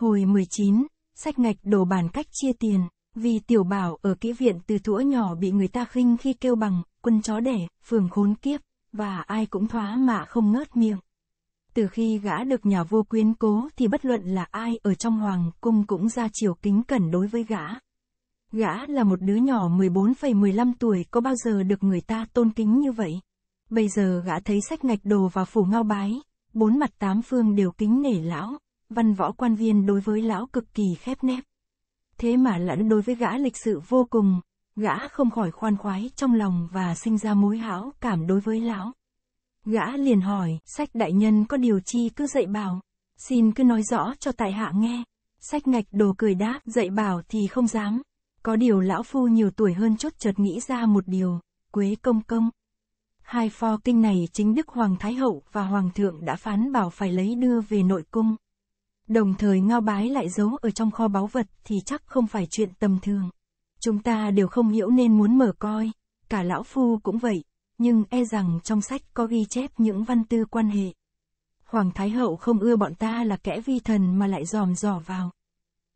Hồi 19, sách ngạch đồ bàn cách chia tiền, vì tiểu bảo ở kỹ viện từ thuở nhỏ bị người ta khinh khi kêu bằng, quân chó đẻ, phường khốn kiếp, và ai cũng thoá mà không ngớt miệng. Từ khi gã được nhà vua quyến cố thì bất luận là ai ở trong hoàng cung cũng ra chiều kính cẩn đối với gã. Gã là một đứa nhỏ 14,15 tuổi có bao giờ được người ta tôn kính như vậy. Bây giờ gã thấy sách ngạch đồ và phủ ngao bái, bốn mặt tám phương đều kính nể lão văn võ quan viên đối với lão cực kỳ khép nép. Thế mà lẫn đối với gã lịch sự vô cùng, gã không khỏi khoan khoái trong lòng và sinh ra mối hảo cảm đối với lão. Gã liền hỏi, sách đại nhân có điều chi cứ dạy bảo, xin cứ nói rõ cho tại hạ nghe. Sách ngạch đồ cười đáp, dạy bảo thì không dám. Có điều lão phu nhiều tuổi hơn chút chợt nghĩ ra một điều, quế công công. Hai pho kinh này chính Đức Hoàng Thái Hậu và Hoàng thượng đã phán bảo phải lấy đưa về nội cung đồng thời ngao bái lại giấu ở trong kho báu vật thì chắc không phải chuyện tầm thường. Chúng ta đều không hiểu nên muốn mở coi, cả lão phu cũng vậy, nhưng e rằng trong sách có ghi chép những văn tư quan hệ. Hoàng Thái Hậu không ưa bọn ta là kẻ vi thần mà lại dòm dò vào.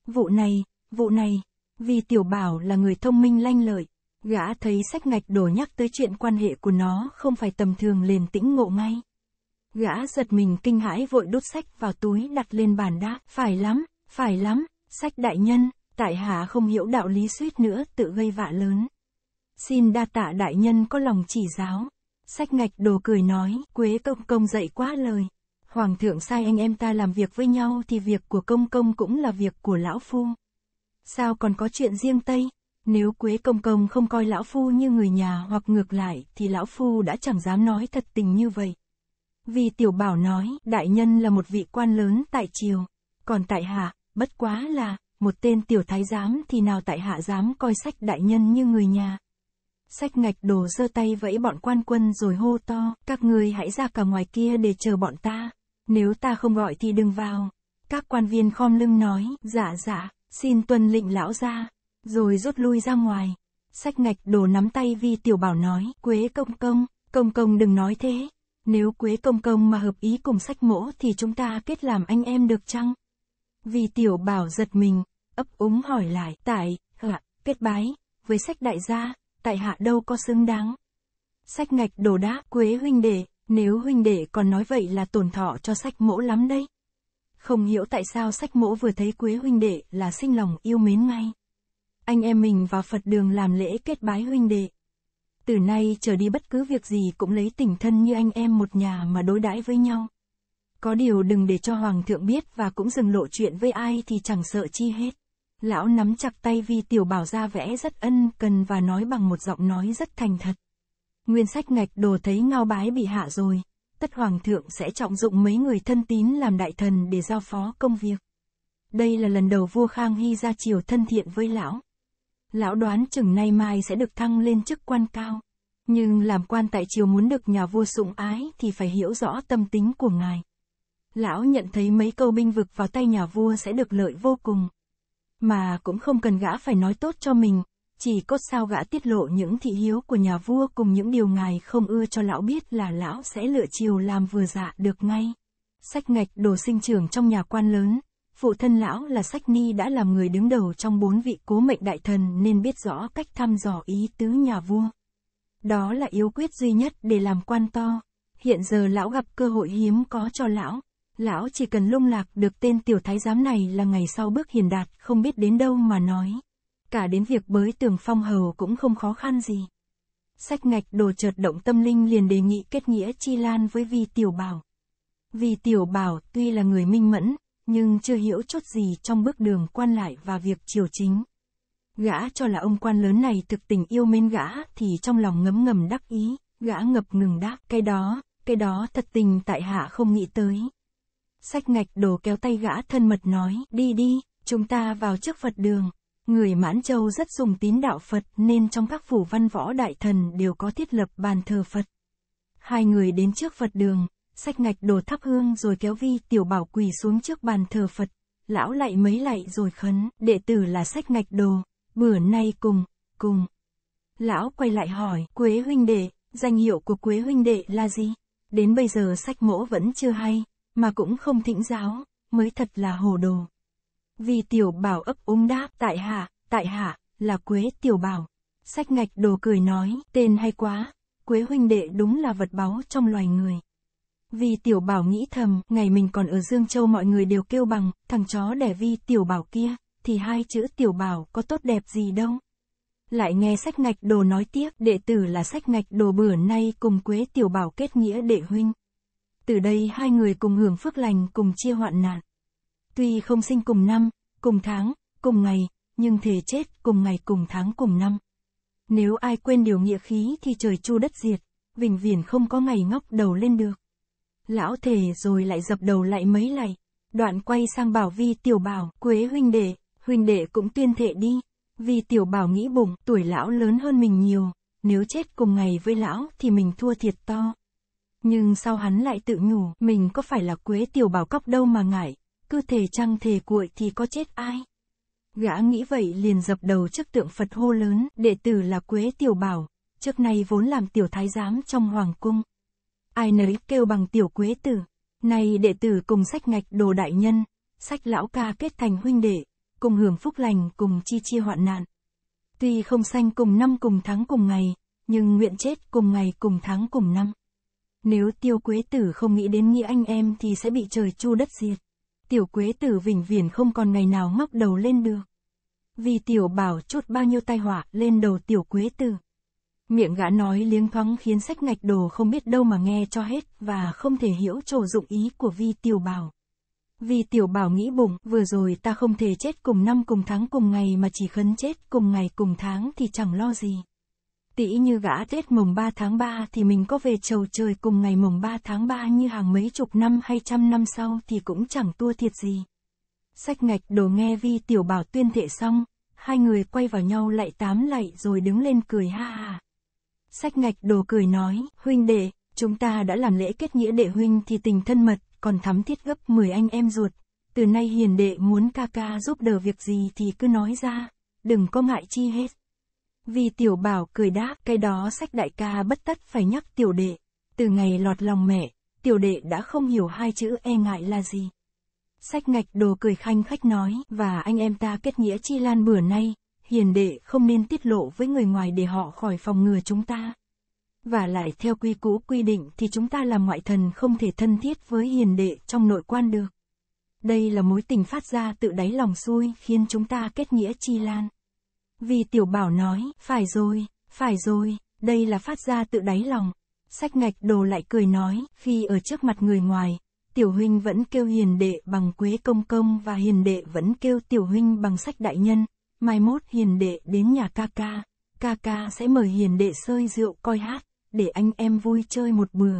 Vụ này, vụ này, vì tiểu bảo là người thông minh lanh lợi, gã thấy sách ngạch đổ nhắc tới chuyện quan hệ của nó không phải tầm thường liền tĩnh ngộ ngay. Gã giật mình kinh hãi vội đút sách vào túi đặt lên bàn đá, phải lắm, phải lắm, sách đại nhân, tại hạ không hiểu đạo lý suýt nữa tự gây vạ lớn. Xin đa tạ đại nhân có lòng chỉ giáo. Sách ngạch đồ cười nói, quế công công dạy quá lời. Hoàng thượng sai anh em ta làm việc với nhau thì việc của công công cũng là việc của lão phu. Sao còn có chuyện riêng Tây? Nếu Quế Công Công không coi Lão Phu như người nhà hoặc ngược lại thì Lão Phu đã chẳng dám nói thật tình như vậy. Vì tiểu bảo nói, đại nhân là một vị quan lớn tại triều, còn tại hạ, bất quá là, một tên tiểu thái giám thì nào tại hạ dám coi sách đại nhân như người nhà. Sách ngạch đồ giơ tay vẫy bọn quan quân rồi hô to, các ngươi hãy ra cả ngoài kia để chờ bọn ta, nếu ta không gọi thì đừng vào. Các quan viên khom lưng nói, dạ dạ, xin tuân lệnh lão ra, rồi rút lui ra ngoài. Sách ngạch đồ nắm tay vi tiểu bảo nói, quế công công, công công đừng nói thế, nếu Quế Công Công mà hợp ý cùng sách mỗ thì chúng ta kết làm anh em được chăng? Vì tiểu bảo giật mình, ấp úng hỏi lại, tại, hạ, kết bái, với sách đại gia, tại hạ đâu có xứng đáng. Sách ngạch đồ đá, Quế huynh đệ, nếu huynh đệ còn nói vậy là tổn thọ cho sách mỗ lắm đấy. Không hiểu tại sao sách mỗ vừa thấy Quế huynh đệ là sinh lòng yêu mến ngay. Anh em mình vào Phật đường làm lễ kết bái huynh đệ từ nay trở đi bất cứ việc gì cũng lấy tình thân như anh em một nhà mà đối đãi với nhau. Có điều đừng để cho Hoàng thượng biết và cũng dừng lộ chuyện với ai thì chẳng sợ chi hết. Lão nắm chặt tay Vi Tiểu Bảo ra vẽ rất ân cần và nói bằng một giọng nói rất thành thật. Nguyên sách ngạch đồ thấy ngao bái bị hạ rồi, tất Hoàng thượng sẽ trọng dụng mấy người thân tín làm đại thần để giao phó công việc. Đây là lần đầu vua Khang Hy ra chiều thân thiện với lão lão đoán chừng nay mai sẽ được thăng lên chức quan cao. Nhưng làm quan tại triều muốn được nhà vua sủng ái thì phải hiểu rõ tâm tính của ngài. Lão nhận thấy mấy câu binh vực vào tay nhà vua sẽ được lợi vô cùng. Mà cũng không cần gã phải nói tốt cho mình, chỉ cốt sao gã tiết lộ những thị hiếu của nhà vua cùng những điều ngài không ưa cho lão biết là lão sẽ lựa chiều làm vừa dạ được ngay. Sách ngạch đồ sinh trưởng trong nhà quan lớn, phụ thân lão là Sách Ni đã làm người đứng đầu trong bốn vị cố mệnh đại thần nên biết rõ cách thăm dò ý tứ nhà vua. Đó là yếu quyết duy nhất để làm quan to. Hiện giờ lão gặp cơ hội hiếm có cho lão. Lão chỉ cần lung lạc được tên tiểu thái giám này là ngày sau bước hiền đạt không biết đến đâu mà nói. Cả đến việc bới tường phong hầu cũng không khó khăn gì. Sách ngạch đồ chợt động tâm linh liền đề nghị kết nghĩa chi lan với Vi Tiểu Bảo. Vi Tiểu Bảo tuy là người minh mẫn, nhưng chưa hiểu chút gì trong bước đường quan lại và việc triều chính. Gã cho là ông quan lớn này thực tình yêu mến gã thì trong lòng ngấm ngầm đắc ý, gã ngập ngừng đáp cái đó, cái đó thật tình tại hạ không nghĩ tới. Sách ngạch đồ kéo tay gã thân mật nói, đi đi, chúng ta vào trước Phật đường. Người Mãn Châu rất dùng tín đạo Phật nên trong các phủ văn võ đại thần đều có thiết lập bàn thờ Phật. Hai người đến trước Phật đường, sách ngạch đồ thắp hương rồi kéo vi tiểu bảo quỳ xuống trước bàn thờ Phật, lão lại mấy lạy rồi khấn, đệ tử là sách ngạch đồ, bữa nay cùng, cùng. Lão quay lại hỏi, Quế huynh đệ, danh hiệu của Quế huynh đệ là gì? Đến bây giờ sách mỗ vẫn chưa hay, mà cũng không thỉnh giáo, mới thật là hồ đồ. Vì tiểu bảo ấp úng đáp, tại hạ, tại hạ, là Quế tiểu bảo. Sách ngạch đồ cười nói, tên hay quá, Quế huynh đệ đúng là vật báu trong loài người vì tiểu bảo nghĩ thầm, ngày mình còn ở Dương Châu mọi người đều kêu bằng, thằng chó đẻ vi tiểu bảo kia, thì hai chữ tiểu bảo có tốt đẹp gì đâu. Lại nghe sách ngạch đồ nói tiếp, đệ tử là sách ngạch đồ bữa nay cùng Quế tiểu bảo kết nghĩa đệ huynh. Từ đây hai người cùng hưởng phước lành cùng chia hoạn nạn. Tuy không sinh cùng năm, cùng tháng, cùng ngày, nhưng thể chết cùng ngày cùng tháng cùng năm. Nếu ai quên điều nghĩa khí thì trời chu đất diệt, vĩnh viễn không có ngày ngóc đầu lên được. Lão thề rồi lại dập đầu lại mấy lạy. Đoạn quay sang bảo vi tiểu bảo, quế huynh đệ, huynh đệ cũng tuyên thệ đi. Vi tiểu bảo nghĩ bụng, tuổi lão lớn hơn mình nhiều, nếu chết cùng ngày với lão thì mình thua thiệt to. Nhưng sau hắn lại tự nhủ, mình có phải là quế tiểu bảo cóc đâu mà ngại, cứ thề chăng thề cuội thì có chết ai. Gã nghĩ vậy liền dập đầu trước tượng Phật hô lớn, đệ tử là quế tiểu bảo, trước nay vốn làm tiểu thái giám trong hoàng cung ai nấy kêu bằng tiểu quế tử. Nay đệ tử cùng sách ngạch đồ đại nhân, sách lão ca kết thành huynh đệ, cùng hưởng phúc lành cùng chi chia hoạn nạn. Tuy không sanh cùng năm cùng tháng cùng ngày, nhưng nguyện chết cùng ngày cùng tháng cùng năm. Nếu tiêu quế tử không nghĩ đến nghĩa anh em thì sẽ bị trời chu đất diệt. Tiểu quế tử vĩnh viễn không còn ngày nào ngóc đầu lên được. Vì tiểu bảo chút bao nhiêu tai họa lên đầu tiểu quế tử. Miệng gã nói liếng thoáng khiến sách ngạch đồ không biết đâu mà nghe cho hết và không thể hiểu trổ dụng ý của vi tiểu bảo. vi tiểu bảo nghĩ bụng, vừa rồi ta không thể chết cùng năm cùng tháng cùng ngày mà chỉ khấn chết cùng ngày cùng tháng thì chẳng lo gì. Tỷ như gã Tết mùng 3 tháng 3 thì mình có về trầu trời cùng ngày mùng 3 tháng 3 như hàng mấy chục năm hay trăm năm sau thì cũng chẳng tua thiệt gì. Sách ngạch đồ nghe vi tiểu bảo tuyên thệ xong, hai người quay vào nhau lại tám lạy rồi đứng lên cười ha ha. Sách ngạch đồ cười nói, huynh đệ, chúng ta đã làm lễ kết nghĩa đệ huynh thì tình thân mật, còn thắm thiết gấp 10 anh em ruột. Từ nay hiền đệ muốn ca ca giúp đỡ việc gì thì cứ nói ra, đừng có ngại chi hết. Vì tiểu bảo cười đáp, cái đó sách đại ca bất tất phải nhắc tiểu đệ. Từ ngày lọt lòng mẹ, tiểu đệ đã không hiểu hai chữ e ngại là gì. Sách ngạch đồ cười khanh khách nói, và anh em ta kết nghĩa chi lan bữa nay, hiền đệ không nên tiết lộ với người ngoài để họ khỏi phòng ngừa chúng ta. Và lại theo quy cũ quy định thì chúng ta là ngoại thần không thể thân thiết với hiền đệ trong nội quan được. Đây là mối tình phát ra tự đáy lòng xui khiến chúng ta kết nghĩa chi lan. Vì tiểu bảo nói, phải rồi, phải rồi, đây là phát ra tự đáy lòng. Sách ngạch đồ lại cười nói, khi ở trước mặt người ngoài, tiểu huynh vẫn kêu hiền đệ bằng quế công công và hiền đệ vẫn kêu tiểu huynh bằng sách đại nhân, mai mốt hiền đệ đến nhà ca ca, ca ca sẽ mời hiền đệ sơi rượu coi hát, để anh em vui chơi một bừa.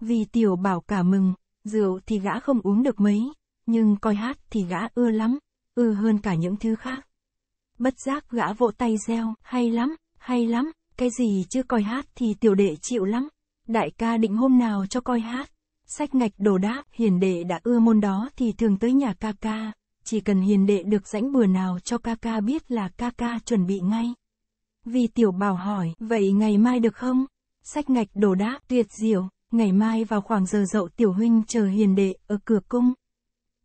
Vì tiểu bảo cả mừng, rượu thì gã không uống được mấy, nhưng coi hát thì gã ưa lắm, ưa hơn cả những thứ khác. Bất giác gã vỗ tay reo, hay lắm, hay lắm, cái gì chưa coi hát thì tiểu đệ chịu lắm. Đại ca định hôm nào cho coi hát, sách ngạch đồ đáp, hiền đệ đã ưa môn đó thì thường tới nhà ca ca chỉ cần hiền đệ được rãnh bừa nào cho ca ca biết là ca ca chuẩn bị ngay. Vì tiểu bảo hỏi, vậy ngày mai được không? Sách ngạch đổ đá, tuyệt diệu, ngày mai vào khoảng giờ dậu tiểu huynh chờ hiền đệ ở cửa cung.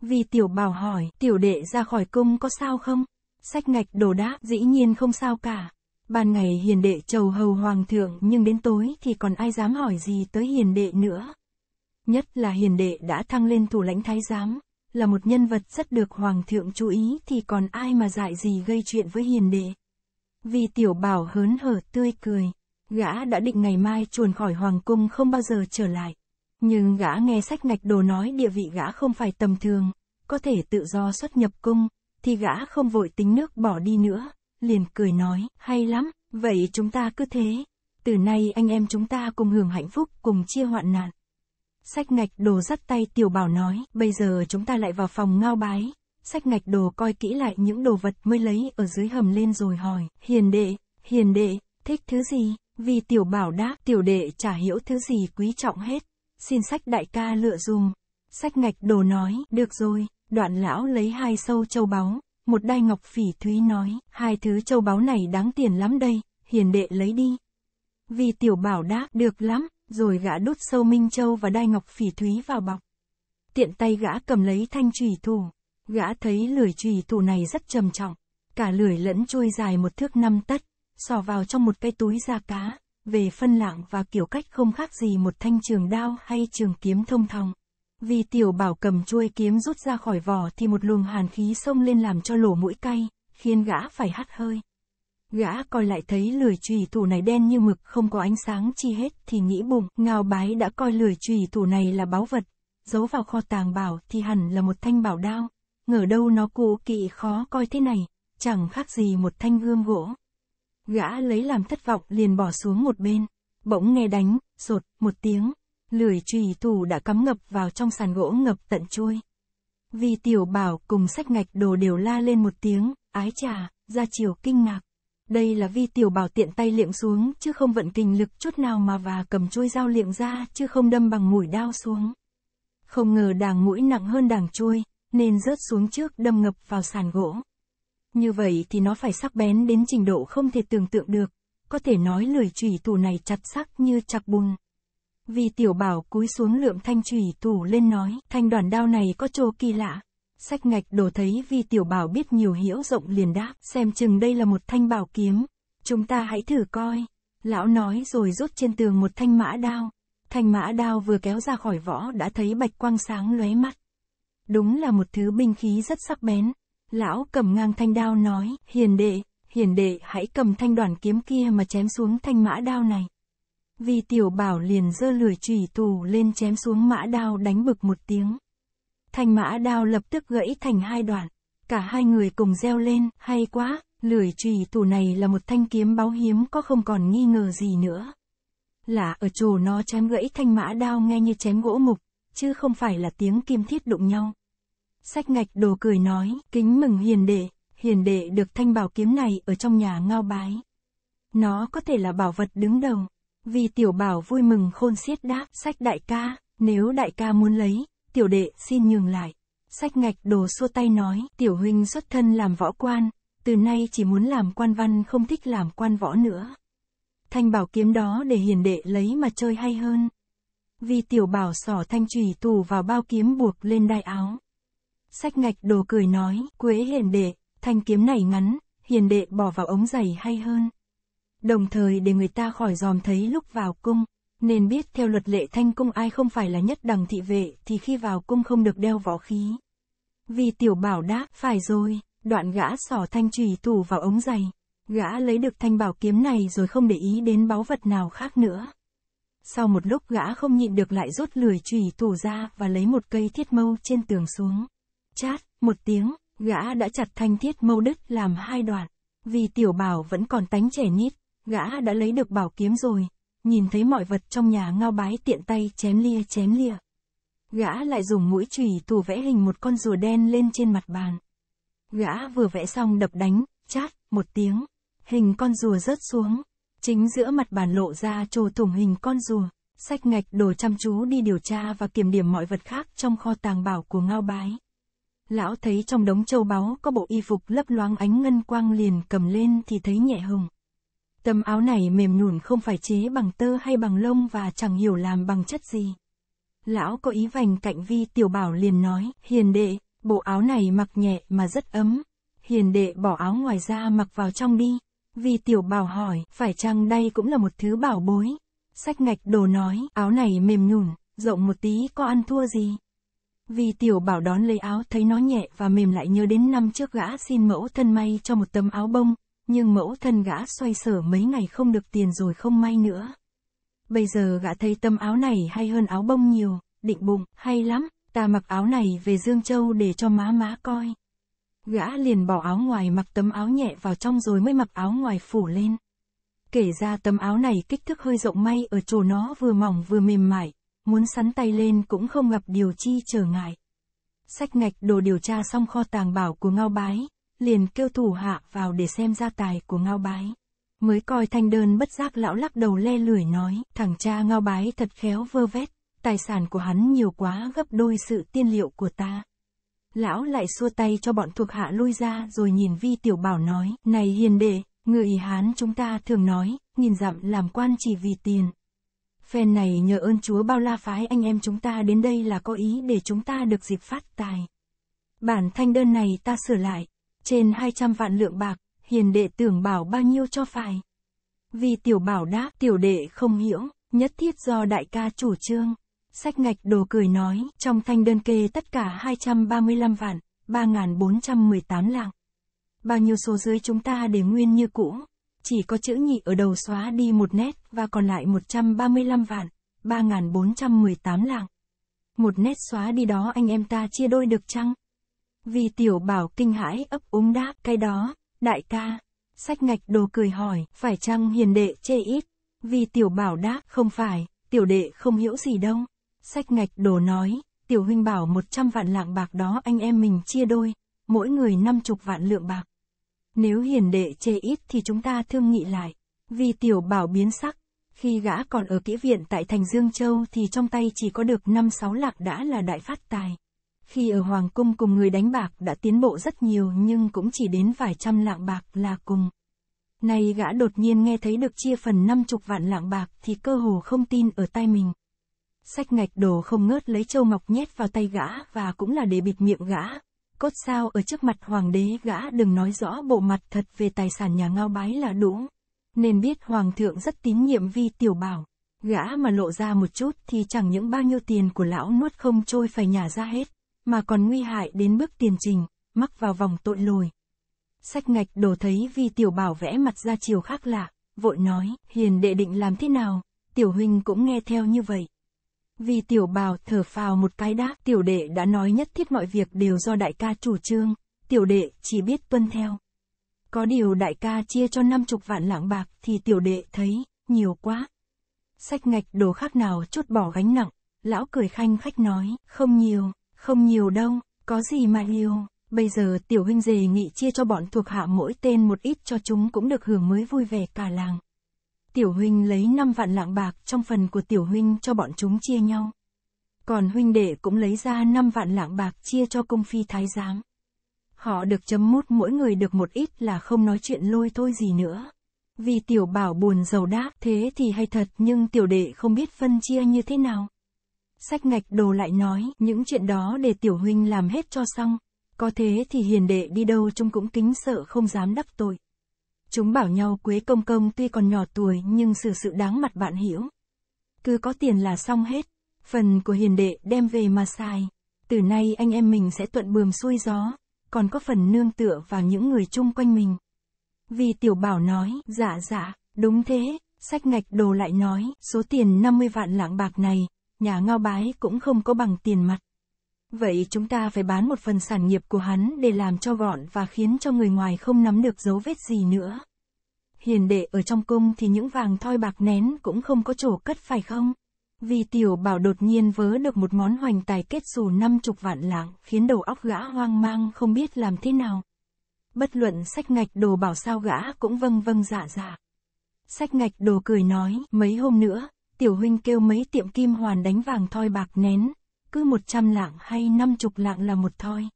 Vì tiểu bảo hỏi, tiểu đệ ra khỏi cung có sao không? Sách ngạch đổ đá, dĩ nhiên không sao cả. Ban ngày hiền đệ chầu hầu hoàng thượng nhưng đến tối thì còn ai dám hỏi gì tới hiền đệ nữa. Nhất là hiền đệ đã thăng lên thủ lãnh thái giám, là một nhân vật rất được hoàng thượng chú ý thì còn ai mà dại gì gây chuyện với hiền đệ. Vì tiểu bảo hớn hở tươi cười, gã đã định ngày mai chuồn khỏi hoàng cung không bao giờ trở lại. Nhưng gã nghe sách ngạch đồ nói địa vị gã không phải tầm thường, có thể tự do xuất nhập cung, thì gã không vội tính nước bỏ đi nữa, liền cười nói, hay lắm, vậy chúng ta cứ thế. Từ nay anh em chúng ta cùng hưởng hạnh phúc, cùng chia hoạn nạn. Sách ngạch đồ dắt tay tiểu bảo nói, bây giờ chúng ta lại vào phòng ngao bái. Sách ngạch đồ coi kỹ lại những đồ vật mới lấy ở dưới hầm lên rồi hỏi, hiền đệ, hiền đệ, thích thứ gì? Vì tiểu bảo đáp, tiểu đệ chả hiểu thứ gì quý trọng hết. Xin sách đại ca lựa dùm. Sách ngạch đồ nói, được rồi, đoạn lão lấy hai sâu châu báu, một đai ngọc phỉ thúy nói, hai thứ châu báu này đáng tiền lắm đây, hiền đệ lấy đi. Vì tiểu bảo đáp, được lắm, rồi gã đốt sâu Minh Châu và đai ngọc phỉ thúy vào bọc. Tiện tay gã cầm lấy thanh trùy thủ, gã thấy lưỡi trùy thủ này rất trầm trọng, cả lưỡi lẫn trôi dài một thước năm tấc, sò vào trong một cái túi da cá, về phân lạng và kiểu cách không khác gì một thanh trường đao hay trường kiếm thông thong. Vì tiểu bảo cầm chuôi kiếm rút ra khỏi vỏ thì một luồng hàn khí xông lên làm cho lỗ mũi cay, khiến gã phải hắt hơi. Gã coi lại thấy lười chùy thủ này đen như mực không có ánh sáng chi hết thì nghĩ bụng, ngao bái đã coi lười chùy thủ này là báu vật, giấu vào kho tàng bảo thì hẳn là một thanh bảo đao, ngờ đâu nó cũ kỵ khó coi thế này, chẳng khác gì một thanh gươm gỗ. Gã lấy làm thất vọng liền bỏ xuống một bên, bỗng nghe đánh, rột, một tiếng, lười chùy thủ đã cắm ngập vào trong sàn gỗ ngập tận chui. Vì tiểu bảo cùng sách ngạch đồ đều la lên một tiếng, ái trà, ra chiều kinh ngạc. Đây là vi tiểu bảo tiện tay liệng xuống, chứ không vận kinh lực chút nào mà và cầm chuôi dao liệng ra, chứ không đâm bằng mũi đao xuống. Không ngờ đàng mũi nặng hơn đàng chuôi, nên rớt xuống trước đâm ngập vào sàn gỗ. Như vậy thì nó phải sắc bén đến trình độ không thể tưởng tượng được, có thể nói lưỡi chùy tủ này chặt sắc như chặt bùn. Vì tiểu bảo cúi xuống lượm thanh chùy tủ lên nói, thanh đoàn đao này có trô kỳ lạ, Sách ngạch đồ thấy vì tiểu bảo biết nhiều hiểu rộng liền đáp, xem chừng đây là một thanh bảo kiếm. Chúng ta hãy thử coi. Lão nói rồi rút trên tường một thanh mã đao. Thanh mã đao vừa kéo ra khỏi võ đã thấy bạch quang sáng lóe mắt. Đúng là một thứ binh khí rất sắc bén. Lão cầm ngang thanh đao nói, hiền đệ, hiền đệ hãy cầm thanh đoàn kiếm kia mà chém xuống thanh mã đao này. Vì tiểu bảo liền giơ lưỡi chùy tù lên chém xuống mã đao đánh bực một tiếng thanh mã đao lập tức gãy thành hai đoạn. Cả hai người cùng reo lên, hay quá, lưỡi trùy thủ này là một thanh kiếm báu hiếm có không còn nghi ngờ gì nữa. Là ở chỗ nó chém gãy thanh mã đao nghe như chém gỗ mục, chứ không phải là tiếng kim thiết đụng nhau. Sách ngạch đồ cười nói, kính mừng hiền đệ, hiền đệ được thanh bảo kiếm này ở trong nhà ngao bái. Nó có thể là bảo vật đứng đầu. Vì tiểu bảo vui mừng khôn xiết đáp, sách đại ca, nếu đại ca muốn lấy, tiểu đệ xin nhường lại. Sách ngạch đồ xua tay nói, tiểu huynh xuất thân làm võ quan, từ nay chỉ muốn làm quan văn không thích làm quan võ nữa. Thanh bảo kiếm đó để hiền đệ lấy mà chơi hay hơn. Vì tiểu bảo sỏ thanh trùy tù vào bao kiếm buộc lên đai áo. Sách ngạch đồ cười nói, quế hiền đệ, thanh kiếm này ngắn, hiền đệ bỏ vào ống giày hay hơn. Đồng thời để người ta khỏi dòm thấy lúc vào cung nên biết theo luật lệ thanh cung ai không phải là nhất đẳng thị vệ thì khi vào cung không được đeo võ khí. Vì tiểu bảo đáp, phải rồi, đoạn gã sỏ thanh trùy thủ vào ống giày. Gã lấy được thanh bảo kiếm này rồi không để ý đến báu vật nào khác nữa. Sau một lúc gã không nhịn được lại rút lười trùy thủ ra và lấy một cây thiết mâu trên tường xuống. Chát, một tiếng, gã đã chặt thanh thiết mâu đứt làm hai đoạn. Vì tiểu bảo vẫn còn tánh trẻ nít, gã đã lấy được bảo kiếm rồi, nhìn thấy mọi vật trong nhà ngao bái tiện tay chém lia chém lia. Gã lại dùng mũi chùy tù vẽ hình một con rùa đen lên trên mặt bàn. Gã vừa vẽ xong đập đánh, chát, một tiếng. Hình con rùa rớt xuống. Chính giữa mặt bàn lộ ra trồ thủng hình con rùa. Sách ngạch đồ chăm chú đi điều tra và kiểm điểm mọi vật khác trong kho tàng bảo của ngao bái. Lão thấy trong đống châu báu có bộ y phục lấp loáng ánh ngân quang liền cầm lên thì thấy nhẹ hùng. Tấm áo này mềm nhùn không phải chế bằng tơ hay bằng lông và chẳng hiểu làm bằng chất gì. Lão có ý vành cạnh vi tiểu bảo liền nói, hiền đệ, bộ áo này mặc nhẹ mà rất ấm. Hiền đệ bỏ áo ngoài ra mặc vào trong đi. Vi tiểu bảo hỏi, phải chăng đây cũng là một thứ bảo bối? Sách ngạch đồ nói, áo này mềm nhùn rộng một tí có ăn thua gì? Vì tiểu bảo đón lấy áo thấy nó nhẹ và mềm lại nhớ đến năm trước gã xin mẫu thân may cho một tấm áo bông, nhưng mẫu thân gã xoay sở mấy ngày không được tiền rồi không may nữa. Bây giờ gã thấy tấm áo này hay hơn áo bông nhiều, định bụng, hay lắm, ta mặc áo này về Dương Châu để cho má má coi. Gã liền bỏ áo ngoài mặc tấm áo nhẹ vào trong rồi mới mặc áo ngoài phủ lên. Kể ra tấm áo này kích thước hơi rộng may ở chỗ nó vừa mỏng vừa mềm mại, muốn sắn tay lên cũng không gặp điều chi trở ngại. Sách ngạch đồ điều tra xong kho tàng bảo của Ngao Bái, liền kêu thủ hạ vào để xem gia tài của ngao bái. Mới coi thanh đơn bất giác lão lắc đầu le lưỡi nói, thằng cha ngao bái thật khéo vơ vét, tài sản của hắn nhiều quá gấp đôi sự tiên liệu của ta. Lão lại xua tay cho bọn thuộc hạ lui ra rồi nhìn vi tiểu bảo nói, này hiền đệ, người Hán chúng ta thường nói, nhìn dặm làm quan chỉ vì tiền. Phen này nhờ ơn chúa bao la phái anh em chúng ta đến đây là có ý để chúng ta được dịp phát tài. Bản thanh đơn này ta sửa lại, trên 200 vạn lượng bạc, hiền đệ tưởng bảo bao nhiêu cho phải. Vì tiểu bảo đáp tiểu đệ không hiểu, nhất thiết do đại ca chủ trương. Sách ngạch đồ cười nói, trong thanh đơn kê tất cả 235 vạn, 3.418 lạng. Bao nhiêu số dưới chúng ta để nguyên như cũ, chỉ có chữ nhị ở đầu xóa đi một nét và còn lại 135 vạn, 3.418 lạng. Một nét xóa đi đó anh em ta chia đôi được chăng? Vì tiểu bảo kinh hãi ấp úng đáp cái đó, đại ca. Sách ngạch đồ cười hỏi, phải chăng hiền đệ chê ít? Vì tiểu bảo đáp, không phải, tiểu đệ không hiểu gì đâu. Sách ngạch đồ nói, tiểu huynh bảo 100 vạn lạng bạc đó anh em mình chia đôi, mỗi người 50 vạn lượng bạc. Nếu hiền đệ chê ít thì chúng ta thương nghị lại. Vì tiểu bảo biến sắc, khi gã còn ở kỹ viện tại thành Dương Châu thì trong tay chỉ có được 5-6 lạc đã là đại phát tài khi ở Hoàng Cung cùng người đánh bạc đã tiến bộ rất nhiều nhưng cũng chỉ đến vài trăm lạng bạc là cùng. Nay gã đột nhiên nghe thấy được chia phần năm chục vạn lạng bạc thì cơ hồ không tin ở tay mình. Sách ngạch đồ không ngớt lấy châu ngọc nhét vào tay gã và cũng là để bịt miệng gã. Cốt sao ở trước mặt hoàng đế gã đừng nói rõ bộ mặt thật về tài sản nhà ngao bái là đúng. Nên biết hoàng thượng rất tín nhiệm vi tiểu bảo. Gã mà lộ ra một chút thì chẳng những bao nhiêu tiền của lão nuốt không trôi phải nhả ra hết mà còn nguy hại đến bước tiền trình, mắc vào vòng tội lồi. Sách ngạch đồ thấy vi tiểu bảo vẽ mặt ra chiều khác lạ, vội nói, hiền đệ định làm thế nào, tiểu huynh cũng nghe theo như vậy. Vì tiểu bảo thở phào một cái đáp, tiểu đệ đã nói nhất thiết mọi việc đều do đại ca chủ trương, tiểu đệ chỉ biết tuân theo. Có điều đại ca chia cho năm chục vạn lạng bạc thì tiểu đệ thấy, nhiều quá. Sách ngạch đồ khác nào chốt bỏ gánh nặng, lão cười khanh khách nói, không nhiều, không nhiều đâu, có gì mà nhiều. Bây giờ tiểu huynh dề nghị chia cho bọn thuộc hạ mỗi tên một ít cho chúng cũng được hưởng mới vui vẻ cả làng. Tiểu huynh lấy 5 vạn lạng bạc trong phần của tiểu huynh cho bọn chúng chia nhau. Còn huynh đệ cũng lấy ra 5 vạn lạng bạc chia cho công phi thái giám. Họ được chấm mút mỗi người được một ít là không nói chuyện lôi thôi gì nữa. Vì tiểu bảo buồn giàu đáp thế thì hay thật nhưng tiểu đệ không biết phân chia như thế nào. Sách ngạch đồ lại nói, những chuyện đó để tiểu huynh làm hết cho xong. Có thế thì hiền đệ đi đâu chúng cũng kính sợ không dám đắc tội. Chúng bảo nhau Quế Công Công tuy còn nhỏ tuổi nhưng xử sự, sự đáng mặt bạn hiểu. Cứ có tiền là xong hết, phần của hiền đệ đem về mà xài. Từ nay anh em mình sẽ thuận bườm xuôi gió, còn có phần nương tựa vào những người chung quanh mình. Vì tiểu bảo nói, dạ dạ, đúng thế, sách ngạch đồ lại nói, số tiền 50 vạn lạng bạc này, nhà ngao bái cũng không có bằng tiền mặt. Vậy chúng ta phải bán một phần sản nghiệp của hắn để làm cho gọn và khiến cho người ngoài không nắm được dấu vết gì nữa. Hiền đệ ở trong cung thì những vàng thoi bạc nén cũng không có chỗ cất phải không? Vì tiểu bảo đột nhiên vớ được một món hoành tài kết xù năm chục vạn lạng, khiến đầu óc gã hoang mang không biết làm thế nào. Bất luận sách ngạch đồ bảo sao gã cũng vâng vâng dạ dạ. Sách ngạch đồ cười nói, mấy hôm nữa, tiểu huynh kêu mấy tiệm kim hoàn đánh vàng thoi bạc nén, cứ 100 lạng hay 50 lạng là một thoi.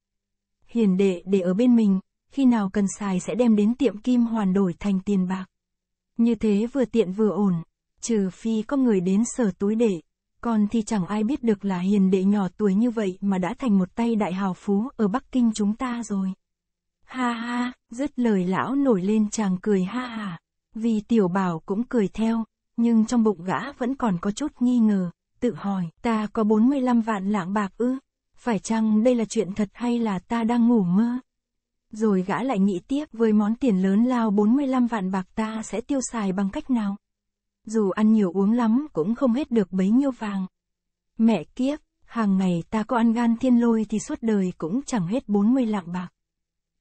Hiền đệ để ở bên mình, khi nào cần xài sẽ đem đến tiệm kim hoàn đổi thành tiền bạc. Như thế vừa tiện vừa ổn, trừ phi có người đến sở túi đệ, còn thì chẳng ai biết được là hiền đệ nhỏ tuổi như vậy mà đã thành một tay đại hào phú ở Bắc Kinh chúng ta rồi. Ha ha, dứt lời lão nổi lên chàng cười ha ha, vì tiểu bảo cũng cười theo nhưng trong bụng gã vẫn còn có chút nghi ngờ, tự hỏi, ta có 45 vạn lạng bạc ư? Phải chăng đây là chuyện thật hay là ta đang ngủ mơ? Rồi gã lại nghĩ tiếp với món tiền lớn lao 45 vạn bạc ta sẽ tiêu xài bằng cách nào? Dù ăn nhiều uống lắm cũng không hết được bấy nhiêu vàng. Mẹ kiếp, hàng ngày ta có ăn gan thiên lôi thì suốt đời cũng chẳng hết 40 lạng bạc.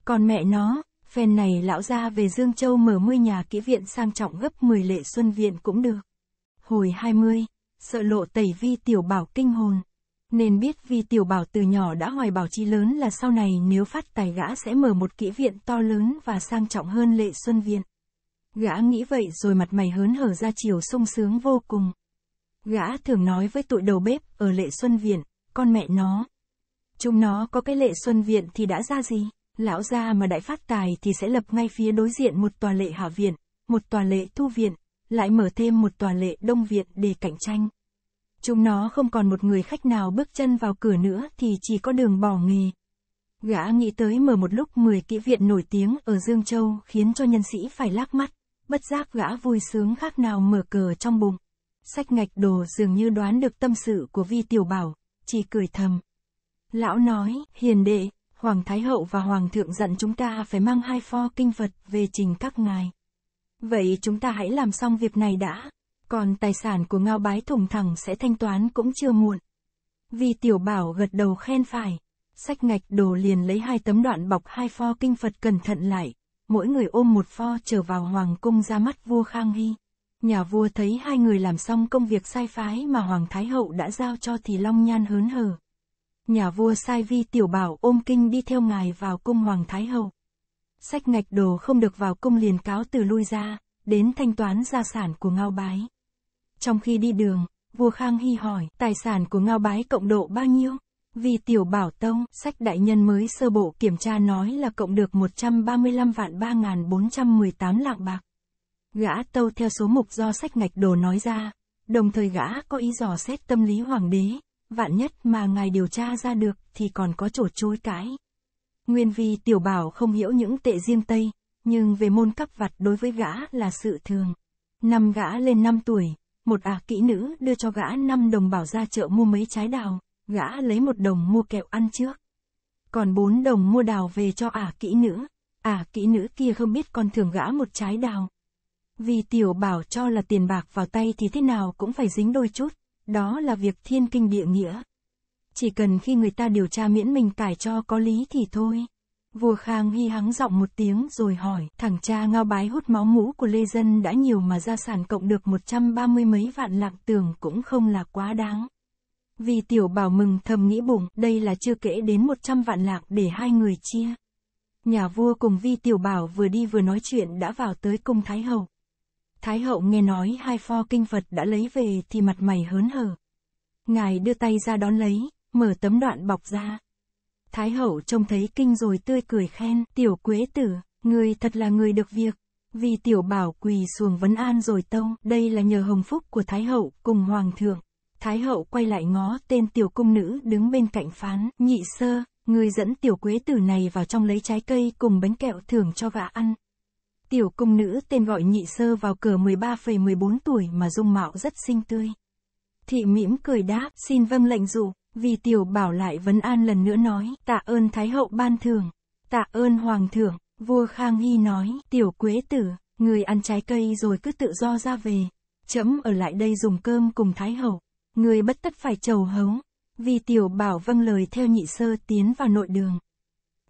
Còn mẹ nó, Phen này lão ra về Dương Châu mở mươi nhà kỹ viện sang trọng gấp 10 lệ xuân viện cũng được. Hồi 20, sợ lộ tẩy vi tiểu bảo kinh hồn. Nên biết vi tiểu bảo từ nhỏ đã hoài bảo chi lớn là sau này nếu phát tài gã sẽ mở một kỹ viện to lớn và sang trọng hơn lệ xuân viện. Gã nghĩ vậy rồi mặt mày hớn hở ra chiều sung sướng vô cùng. Gã thường nói với tụi đầu bếp ở lệ xuân viện, con mẹ nó. Chúng nó có cái lệ xuân viện thì đã ra gì? Lão gia mà đại phát tài thì sẽ lập ngay phía đối diện một tòa lệ hạ viện, một tòa lệ thu viện, lại mở thêm một tòa lệ đông viện để cạnh tranh. Chúng nó không còn một người khách nào bước chân vào cửa nữa thì chỉ có đường bỏ nghề. Gã nghĩ tới mở một lúc 10 kỹ viện nổi tiếng ở Dương Châu khiến cho nhân sĩ phải lác mắt, bất giác gã vui sướng khác nào mở cờ trong bụng. Sách ngạch đồ dường như đoán được tâm sự của vi tiểu bảo, chỉ cười thầm. Lão nói, hiền đệ, Hoàng Thái Hậu và Hoàng thượng dặn chúng ta phải mang hai pho kinh vật về trình các ngài. Vậy chúng ta hãy làm xong việc này đã, còn tài sản của ngao bái thủng thẳng sẽ thanh toán cũng chưa muộn. Vì tiểu bảo gật đầu khen phải, sách ngạch đồ liền lấy hai tấm đoạn bọc hai pho kinh Phật cẩn thận lại, mỗi người ôm một pho trở vào hoàng cung ra mắt vua Khang Hy. Nhà vua thấy hai người làm xong công việc sai phái mà Hoàng Thái Hậu đã giao cho thì long nhan hớn hở. Nhà vua sai vi tiểu bảo ôm kinh đi theo ngài vào cung Hoàng Thái Hậu. Sách ngạch đồ không được vào cung liền cáo từ lui ra, đến thanh toán gia sản của ngao bái. Trong khi đi đường, vua Khang Hy hỏi tài sản của ngao bái cộng độ bao nhiêu? Vì tiểu bảo tông, sách đại nhân mới sơ bộ kiểm tra nói là cộng được 135 vạn 3.418 lạng bạc. Gã tâu theo số mục do sách ngạch đồ nói ra, đồng thời gã có ý dò xét tâm lý hoàng đế, vạn nhất mà ngài điều tra ra được thì còn có chỗ chối cãi. Nguyên vì tiểu bảo không hiểu những tệ diêm Tây, nhưng về môn cắp vặt đối với gã là sự thường. Năm gã lên 5 tuổi, một ả à kỹ nữ đưa cho gã 5 đồng bảo ra chợ mua mấy trái đào, gã lấy một đồng mua kẹo ăn trước. Còn 4 đồng mua đào về cho ả à kỹ nữ, ả à kỹ nữ kia không biết còn thường gã một trái đào. Vì tiểu bảo cho là tiền bạc vào tay thì thế nào cũng phải dính đôi chút. Đó là việc thiên kinh địa nghĩa. Chỉ cần khi người ta điều tra miễn mình cải cho có lý thì thôi. Vua Khang Hy hắng giọng một tiếng rồi hỏi, thằng cha ngao bái hút máu mũ của Lê Dân đã nhiều mà gia sản cộng được 130 mấy vạn lạc tường cũng không là quá đáng. Vì tiểu bảo mừng thầm nghĩ bụng, đây là chưa kể đến 100 vạn lạc để hai người chia. Nhà vua cùng vi tiểu bảo vừa đi vừa nói chuyện đã vào tới cung Thái Hậu. Thái hậu nghe nói hai pho kinh Phật đã lấy về thì mặt mày hớn hở. Ngài đưa tay ra đón lấy, mở tấm đoạn bọc ra. Thái hậu trông thấy kinh rồi tươi cười khen, tiểu quế tử, người thật là người được việc. Vì tiểu bảo quỳ xuồng vấn an rồi tông, đây là nhờ hồng phúc của Thái hậu cùng hoàng thượng. Thái hậu quay lại ngó tên tiểu cung nữ đứng bên cạnh phán, nhị sơ, người dẫn tiểu quế tử này vào trong lấy trái cây cùng bánh kẹo thưởng cho gã ăn. Tiểu công nữ tên gọi nhị sơ vào cửa 13,14 tuổi mà dung mạo rất xinh tươi. Thị mỉm cười đáp, xin vâng lệnh dụ, vì tiểu bảo lại vấn an lần nữa nói, tạ ơn Thái hậu ban thưởng, tạ ơn Hoàng thượng vua Khang Hy nói, tiểu quế tử, người ăn trái cây rồi cứ tự do ra về, chấm ở lại đây dùng cơm cùng Thái hậu, người bất tất phải trầu hống vì tiểu bảo vâng lời theo nhị sơ tiến vào nội đường.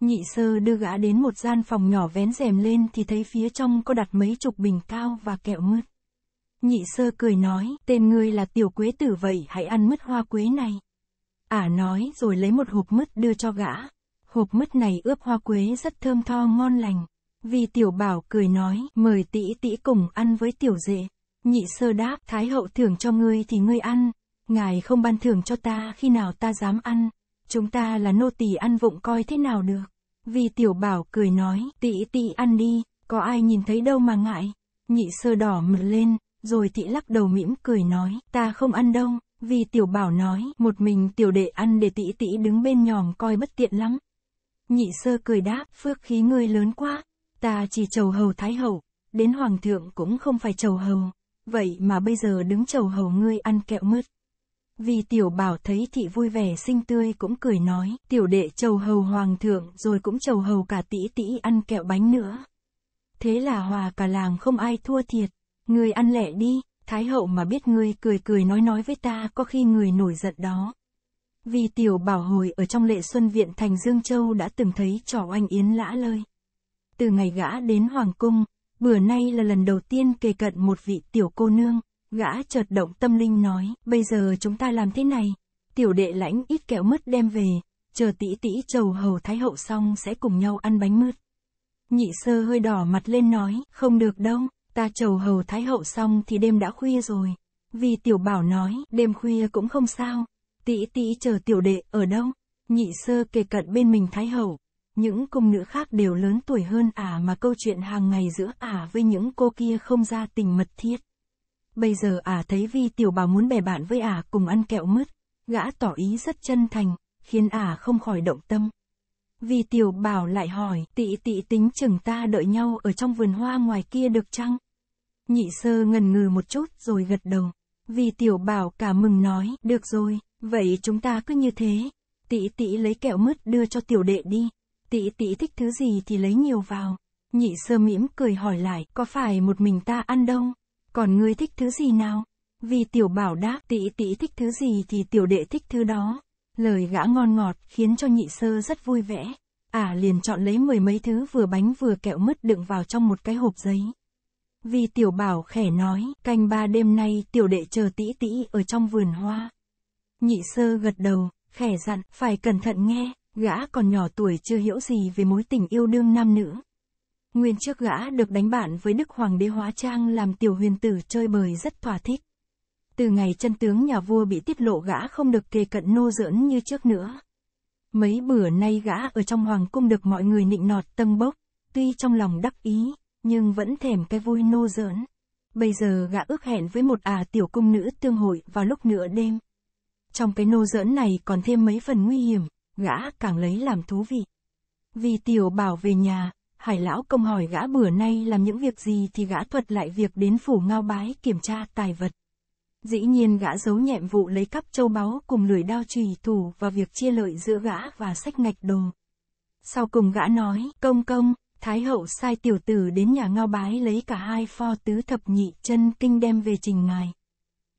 Nhị sơ đưa gã đến một gian phòng nhỏ vén rèm lên thì thấy phía trong có đặt mấy chục bình cao và kẹo mứt. Nhị sơ cười nói, tên ngươi là tiểu quế tử vậy hãy ăn mứt hoa quế này. Ả à nói rồi lấy một hộp mứt đưa cho gã. Hộp mứt này ướp hoa quế rất thơm tho ngon lành. Vì tiểu bảo cười nói, mời tỷ tỷ cùng ăn với tiểu dệ. Nhị sơ đáp, thái hậu thưởng cho ngươi thì ngươi ăn. Ngài không ban thưởng cho ta khi nào ta dám ăn. Chúng ta là nô tỳ ăn vụng coi thế nào được. Vì tiểu bảo cười nói, tị tị ăn đi, có ai nhìn thấy đâu mà ngại. Nhị sơ đỏ mực lên, rồi tị lắc đầu mỉm cười nói, ta không ăn đâu. Vì tiểu bảo nói, một mình tiểu đệ ăn để tị tị đứng bên nhòm coi bất tiện lắm. Nhị sơ cười đáp, phước khí ngươi lớn quá, ta chỉ chầu hầu thái hậu, đến hoàng thượng cũng không phải chầu hầu. Vậy mà bây giờ đứng chầu hầu ngươi ăn kẹo mứt. Vì tiểu bảo thấy thị vui vẻ xinh tươi cũng cười nói, tiểu đệ chầu hầu hoàng thượng rồi cũng chầu hầu cả tỷ tỷ ăn kẹo bánh nữa. Thế là hòa cả làng không ai thua thiệt, người ăn lẹ đi, thái hậu mà biết ngươi cười cười nói nói với ta có khi người nổi giận đó. Vì tiểu bảo hồi ở trong lệ xuân viện thành Dương Châu đã từng thấy trò oanh yến lã lơi. Từ ngày gã đến Hoàng Cung, bữa nay là lần đầu tiên kề cận một vị tiểu cô nương. Gã chợt động tâm linh nói, bây giờ chúng ta làm thế này, tiểu đệ lãnh ít kẹo mứt đem về, chờ tỷ tỷ chầu hầu thái hậu xong sẽ cùng nhau ăn bánh mứt. Nhị sơ hơi đỏ mặt lên nói, không được đâu, ta chầu hầu thái hậu xong thì đêm đã khuya rồi. Vì tiểu bảo nói, đêm khuya cũng không sao, tỷ tỷ chờ tiểu đệ ở đâu, nhị sơ kề cận bên mình thái hậu. Những cung nữ khác đều lớn tuổi hơn ả mà câu chuyện hàng ngày giữa ả với những cô kia không ra tình mật thiết. Bây giờ ả à thấy Vi Tiểu Bảo muốn bè bạn với ả à cùng ăn kẹo mứt, gã tỏ ý rất chân thành, khiến ả à không khỏi động tâm. Vi Tiểu Bảo lại hỏi, tị tị tính chừng ta đợi nhau ở trong vườn hoa ngoài kia được chăng? Nhị sơ ngần ngừ một chút rồi gật đầu. Vi Tiểu Bảo cả mừng nói, được rồi, vậy chúng ta cứ như thế. Tị tị lấy kẹo mứt đưa cho tiểu đệ đi. Tị tị thích thứ gì thì lấy nhiều vào. Nhị sơ mỉm cười hỏi lại, có phải một mình ta ăn đâu? Còn ngươi thích thứ gì nào? Vì tiểu bảo đáp tỷ tỷ thích thứ gì thì tiểu đệ thích thứ đó. Lời gã ngon ngọt khiến cho nhị sơ rất vui vẻ. Ả à, liền chọn lấy mười mấy thứ vừa bánh vừa kẹo mứt đựng vào trong một cái hộp giấy. Vì tiểu bảo khẻ nói, canh ba đêm nay tiểu đệ chờ tỷ tỷ ở trong vườn hoa. Nhị sơ gật đầu, khẻ dặn, phải cẩn thận nghe, gã còn nhỏ tuổi chưa hiểu gì về mối tình yêu đương nam nữ. Nguyên trước gã được đánh bạn với Đức Hoàng đế hóa trang làm tiểu huyền tử chơi bời rất thỏa thích. Từ ngày chân tướng nhà vua bị tiết lộ gã không được kề cận nô dưỡng như trước nữa. Mấy bữa nay gã ở trong hoàng cung được mọi người nịnh nọt tâng bốc, tuy trong lòng đắc ý, nhưng vẫn thèm cái vui nô giỡn. Bây giờ gã ước hẹn với một à tiểu cung nữ tương hội vào lúc nửa đêm. Trong cái nô giỡn này còn thêm mấy phần nguy hiểm, gã càng lấy làm thú vị. Vì tiểu bảo về nhà, Hải lão công hỏi gã bữa nay làm những việc gì thì gã thuật lại việc đến phủ ngao bái kiểm tra tài vật. Dĩ nhiên gã giấu nhẹm vụ lấy cắp châu báu cùng lưỡi đao trùy thủ và việc chia lợi giữa gã và sách ngạch đồ. Sau cùng gã nói, công công, Thái hậu sai tiểu tử đến nhà ngao bái lấy cả hai pho tứ thập nhị chân kinh đem về trình ngài.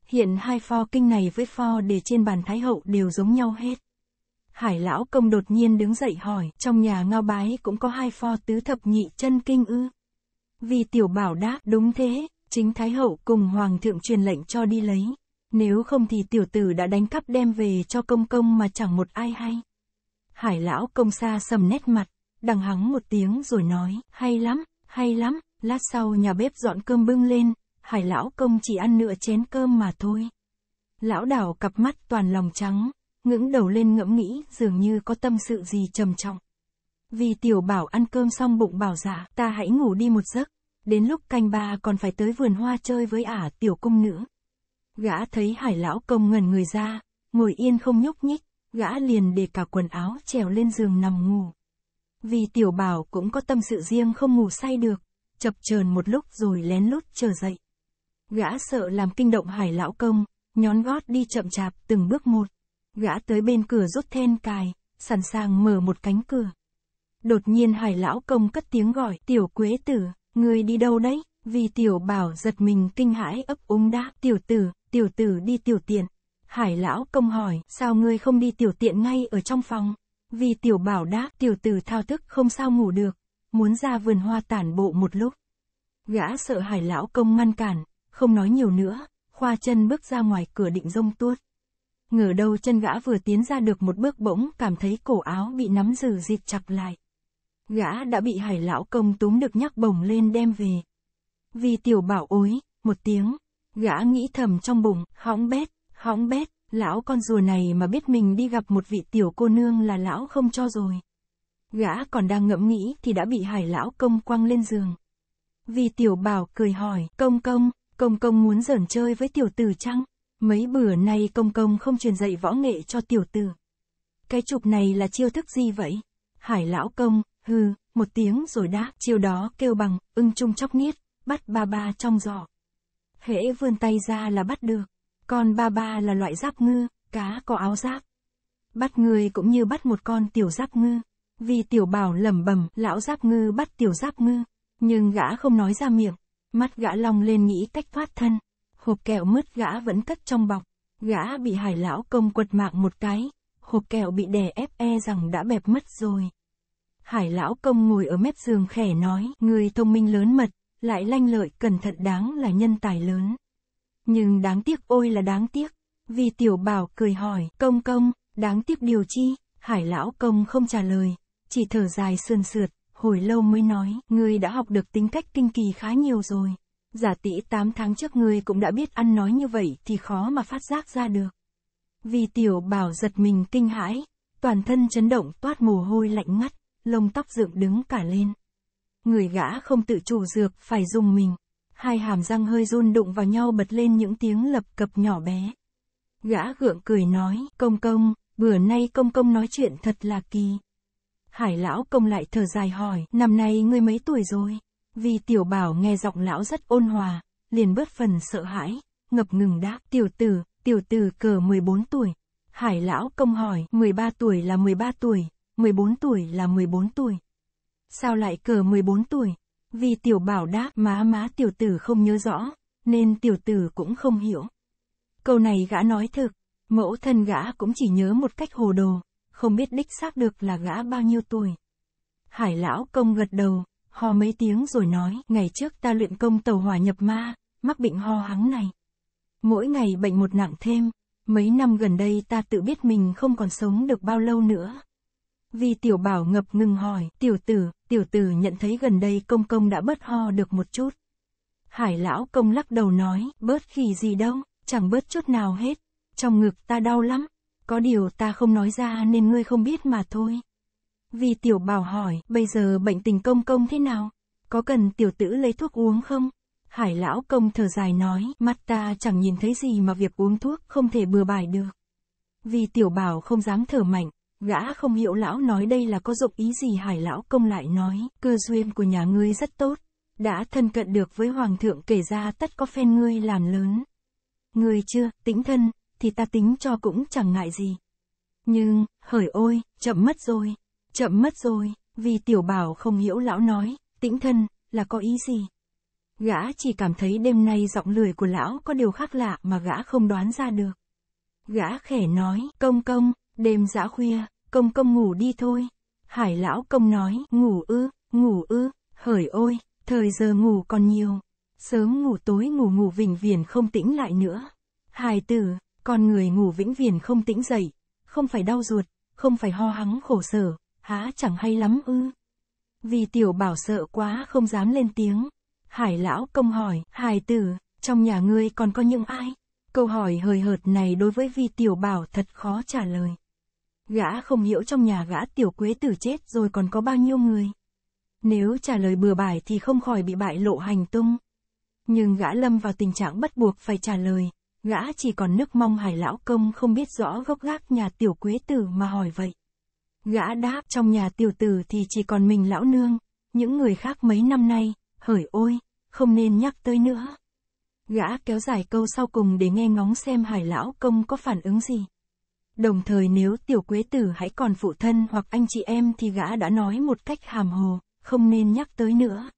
Hiện hai pho kinh này với pho để trên bàn Thái hậu đều giống nhau hết. Hải lão công đột nhiên đứng dậy hỏi, trong nhà ngao bái cũng có hai pho tứ thập nhị chân kinh ư. Vì tiểu bảo đáp, đúng thế, chính Thái Hậu cùng Hoàng thượng truyền lệnh cho đi lấy. Nếu không thì tiểu tử đã đánh cắp đem về cho công công mà chẳng một ai hay. Hải lão công xa sầm nét mặt, đằng hắng một tiếng rồi nói, hay lắm, hay lắm, lát sau nhà bếp dọn cơm bưng lên, hải lão công chỉ ăn nửa chén cơm mà thôi. Lão đảo cặp mắt toàn lòng trắng, ngưỡng đầu lên ngẫm nghĩ, dường như có tâm sự gì trầm trọng. Vì tiểu bảo ăn cơm xong bụng bảo dạ, ta hãy ngủ đi một giấc. Đến lúc canh ba còn phải tới vườn hoa chơi với ả tiểu cung nữ. Gã thấy hải lão công ngẩn người ra, ngồi yên không nhúc nhích, gã liền để cả quần áo trèo lên giường nằm ngủ. Vì tiểu bảo cũng có tâm sự riêng không ngủ say được, chập chờn một lúc rồi lén lút chờ dậy. Gã sợ làm kinh động hải lão công, nhón gót đi chậm chạp từng bước một gã tới bên cửa rút then cài, sẵn sàng mở một cánh cửa. Đột nhiên hải lão công cất tiếng gọi, tiểu quế tử, người đi đâu đấy? Vì tiểu bảo giật mình kinh hãi ấp úng đáp, tiểu tử, tiểu tử đi tiểu tiện. Hải lão công hỏi, sao ngươi không đi tiểu tiện ngay ở trong phòng? Vì tiểu bảo đáp, tiểu tử thao thức không sao ngủ được, muốn ra vườn hoa tản bộ một lúc. Gã sợ hải lão công ngăn cản, không nói nhiều nữa, khoa chân bước ra ngoài cửa định rông tuốt. Ngờ đâu chân gã vừa tiến ra được một bước bỗng cảm thấy cổ áo bị nắm giữ dịt chặt lại. Gã đã bị hải lão công túm được nhắc bổng lên đem về. Vì tiểu bảo ối, một tiếng, gã nghĩ thầm trong bụng, hõng bét, hõng bét, lão con rùa này mà biết mình đi gặp một vị tiểu cô nương là lão không cho rồi. Gã còn đang ngẫm nghĩ thì đã bị hải lão công quăng lên giường. Vì tiểu bảo cười hỏi, công công, công công muốn dởn chơi với tiểu tử chăng? Mấy bữa nay công công không truyền dạy võ nghệ cho tiểu tử. Cái chụp này là chiêu thức gì vậy? Hải lão công, hư, một tiếng rồi đáp, chiêu đó kêu bằng, ưng chung chóc niết, bắt ba ba trong giỏ. Hễ vươn tay ra là bắt được, con ba ba là loại giáp ngư, cá có áo giáp. Bắt người cũng như bắt một con tiểu giáp ngư. Vì tiểu bảo lẩm bẩm lão giáp ngư bắt tiểu giáp ngư, nhưng gã không nói ra miệng, mắt gã long lên nghĩ cách thoát thân hộp kẹo mứt gã vẫn cất trong bọc, gã bị hải lão công quật mạng một cái, hộp kẹo bị đè ép e rằng đã bẹp mất rồi. Hải lão công ngồi ở mép giường khẻ nói, người thông minh lớn mật, lại lanh lợi cẩn thận đáng là nhân tài lớn. Nhưng đáng tiếc ôi là đáng tiếc, vì tiểu bảo cười hỏi, công công, đáng tiếc điều chi, hải lão công không trả lời, chỉ thở dài sườn sượt, hồi lâu mới nói, người đã học được tính cách kinh kỳ khá nhiều rồi. Giả tỷ 8 tháng trước ngươi cũng đã biết ăn nói như vậy thì khó mà phát giác ra được. Vì tiểu bảo giật mình kinh hãi, toàn thân chấn động toát mồ hôi lạnh ngắt, lông tóc dựng đứng cả lên. Người gã không tự chủ dược phải dùng mình, hai hàm răng hơi run đụng vào nhau bật lên những tiếng lập cập nhỏ bé. Gã gượng cười nói, công công, bữa nay công công nói chuyện thật là kỳ. Hải lão công lại thở dài hỏi, năm nay ngươi mấy tuổi rồi? Vì tiểu bảo nghe giọng lão rất ôn hòa, liền bớt phần sợ hãi, ngập ngừng đáp, tiểu tử, tiểu tử cờ 14 tuổi. Hải lão công hỏi, 13 tuổi là 13 tuổi, 14 tuổi là 14 tuổi. Sao lại cờ 14 tuổi? Vì tiểu bảo đáp, má má tiểu tử không nhớ rõ, nên tiểu tử cũng không hiểu. Câu này gã nói thực, mẫu thân gã cũng chỉ nhớ một cách hồ đồ, không biết đích xác được là gã bao nhiêu tuổi. Hải lão công gật đầu, ho mấy tiếng rồi nói, ngày trước ta luyện công tàu hỏa nhập ma, mắc bệnh ho hắng này. Mỗi ngày bệnh một nặng thêm, mấy năm gần đây ta tự biết mình không còn sống được bao lâu nữa. Vì tiểu bảo ngập ngừng hỏi, tiểu tử, tiểu tử nhận thấy gần đây công công đã bớt ho được một chút. Hải lão công lắc đầu nói, bớt khi gì đâu, chẳng bớt chút nào hết, trong ngực ta đau lắm, có điều ta không nói ra nên ngươi không biết mà thôi. Vì tiểu bảo hỏi, bây giờ bệnh tình công công thế nào? Có cần tiểu tử lấy thuốc uống không? Hải lão công thở dài nói, mắt ta chẳng nhìn thấy gì mà việc uống thuốc không thể bừa bãi được. Vì tiểu bảo không dám thở mạnh, gã không hiểu lão nói đây là có dụng ý gì hải lão công lại nói, cơ duyên của nhà ngươi rất tốt, đã thân cận được với hoàng thượng kể ra tất có phen ngươi làm lớn. Ngươi chưa, tĩnh thân, thì ta tính cho cũng chẳng ngại gì. Nhưng, hởi ôi, chậm mất rồi. Chậm mất rồi, vì tiểu bảo không hiểu lão nói, tĩnh thân, là có ý gì? Gã chỉ cảm thấy đêm nay giọng lười của lão có điều khác lạ mà gã không đoán ra được. Gã khẽ nói, công công, đêm dã khuya, công công ngủ đi thôi. Hải lão công nói, ngủ ư, ngủ ư, hởi ôi, thời giờ ngủ còn nhiều. Sớm ngủ tối ngủ ngủ vĩnh viễn không tĩnh lại nữa. hải tử, con người ngủ vĩnh viễn không tĩnh dậy, không phải đau ruột, không phải ho hắng khổ sở, há chẳng hay lắm ư. Vì tiểu bảo sợ quá không dám lên tiếng. Hải lão công hỏi, hải tử, trong nhà ngươi còn có những ai? Câu hỏi hời hợt này đối với vi tiểu bảo thật khó trả lời. Gã không hiểu trong nhà gã tiểu quế tử chết rồi còn có bao nhiêu người. Nếu trả lời bừa bãi thì không khỏi bị bại lộ hành tung. Nhưng gã lâm vào tình trạng bắt buộc phải trả lời. Gã chỉ còn nước mong hải lão công không biết rõ gốc gác nhà tiểu quế tử mà hỏi vậy. Gã đáp, trong nhà tiểu tử thì chỉ còn mình lão nương, những người khác mấy năm nay, hỡi ôi, không nên nhắc tới nữa. Gã kéo dài câu sau cùng để nghe ngóng xem hải lão công có phản ứng gì. Đồng thời nếu tiểu quế tử hãy còn phụ thân hoặc anh chị em thì gã đã nói một cách hàm hồ, không nên nhắc tới nữa.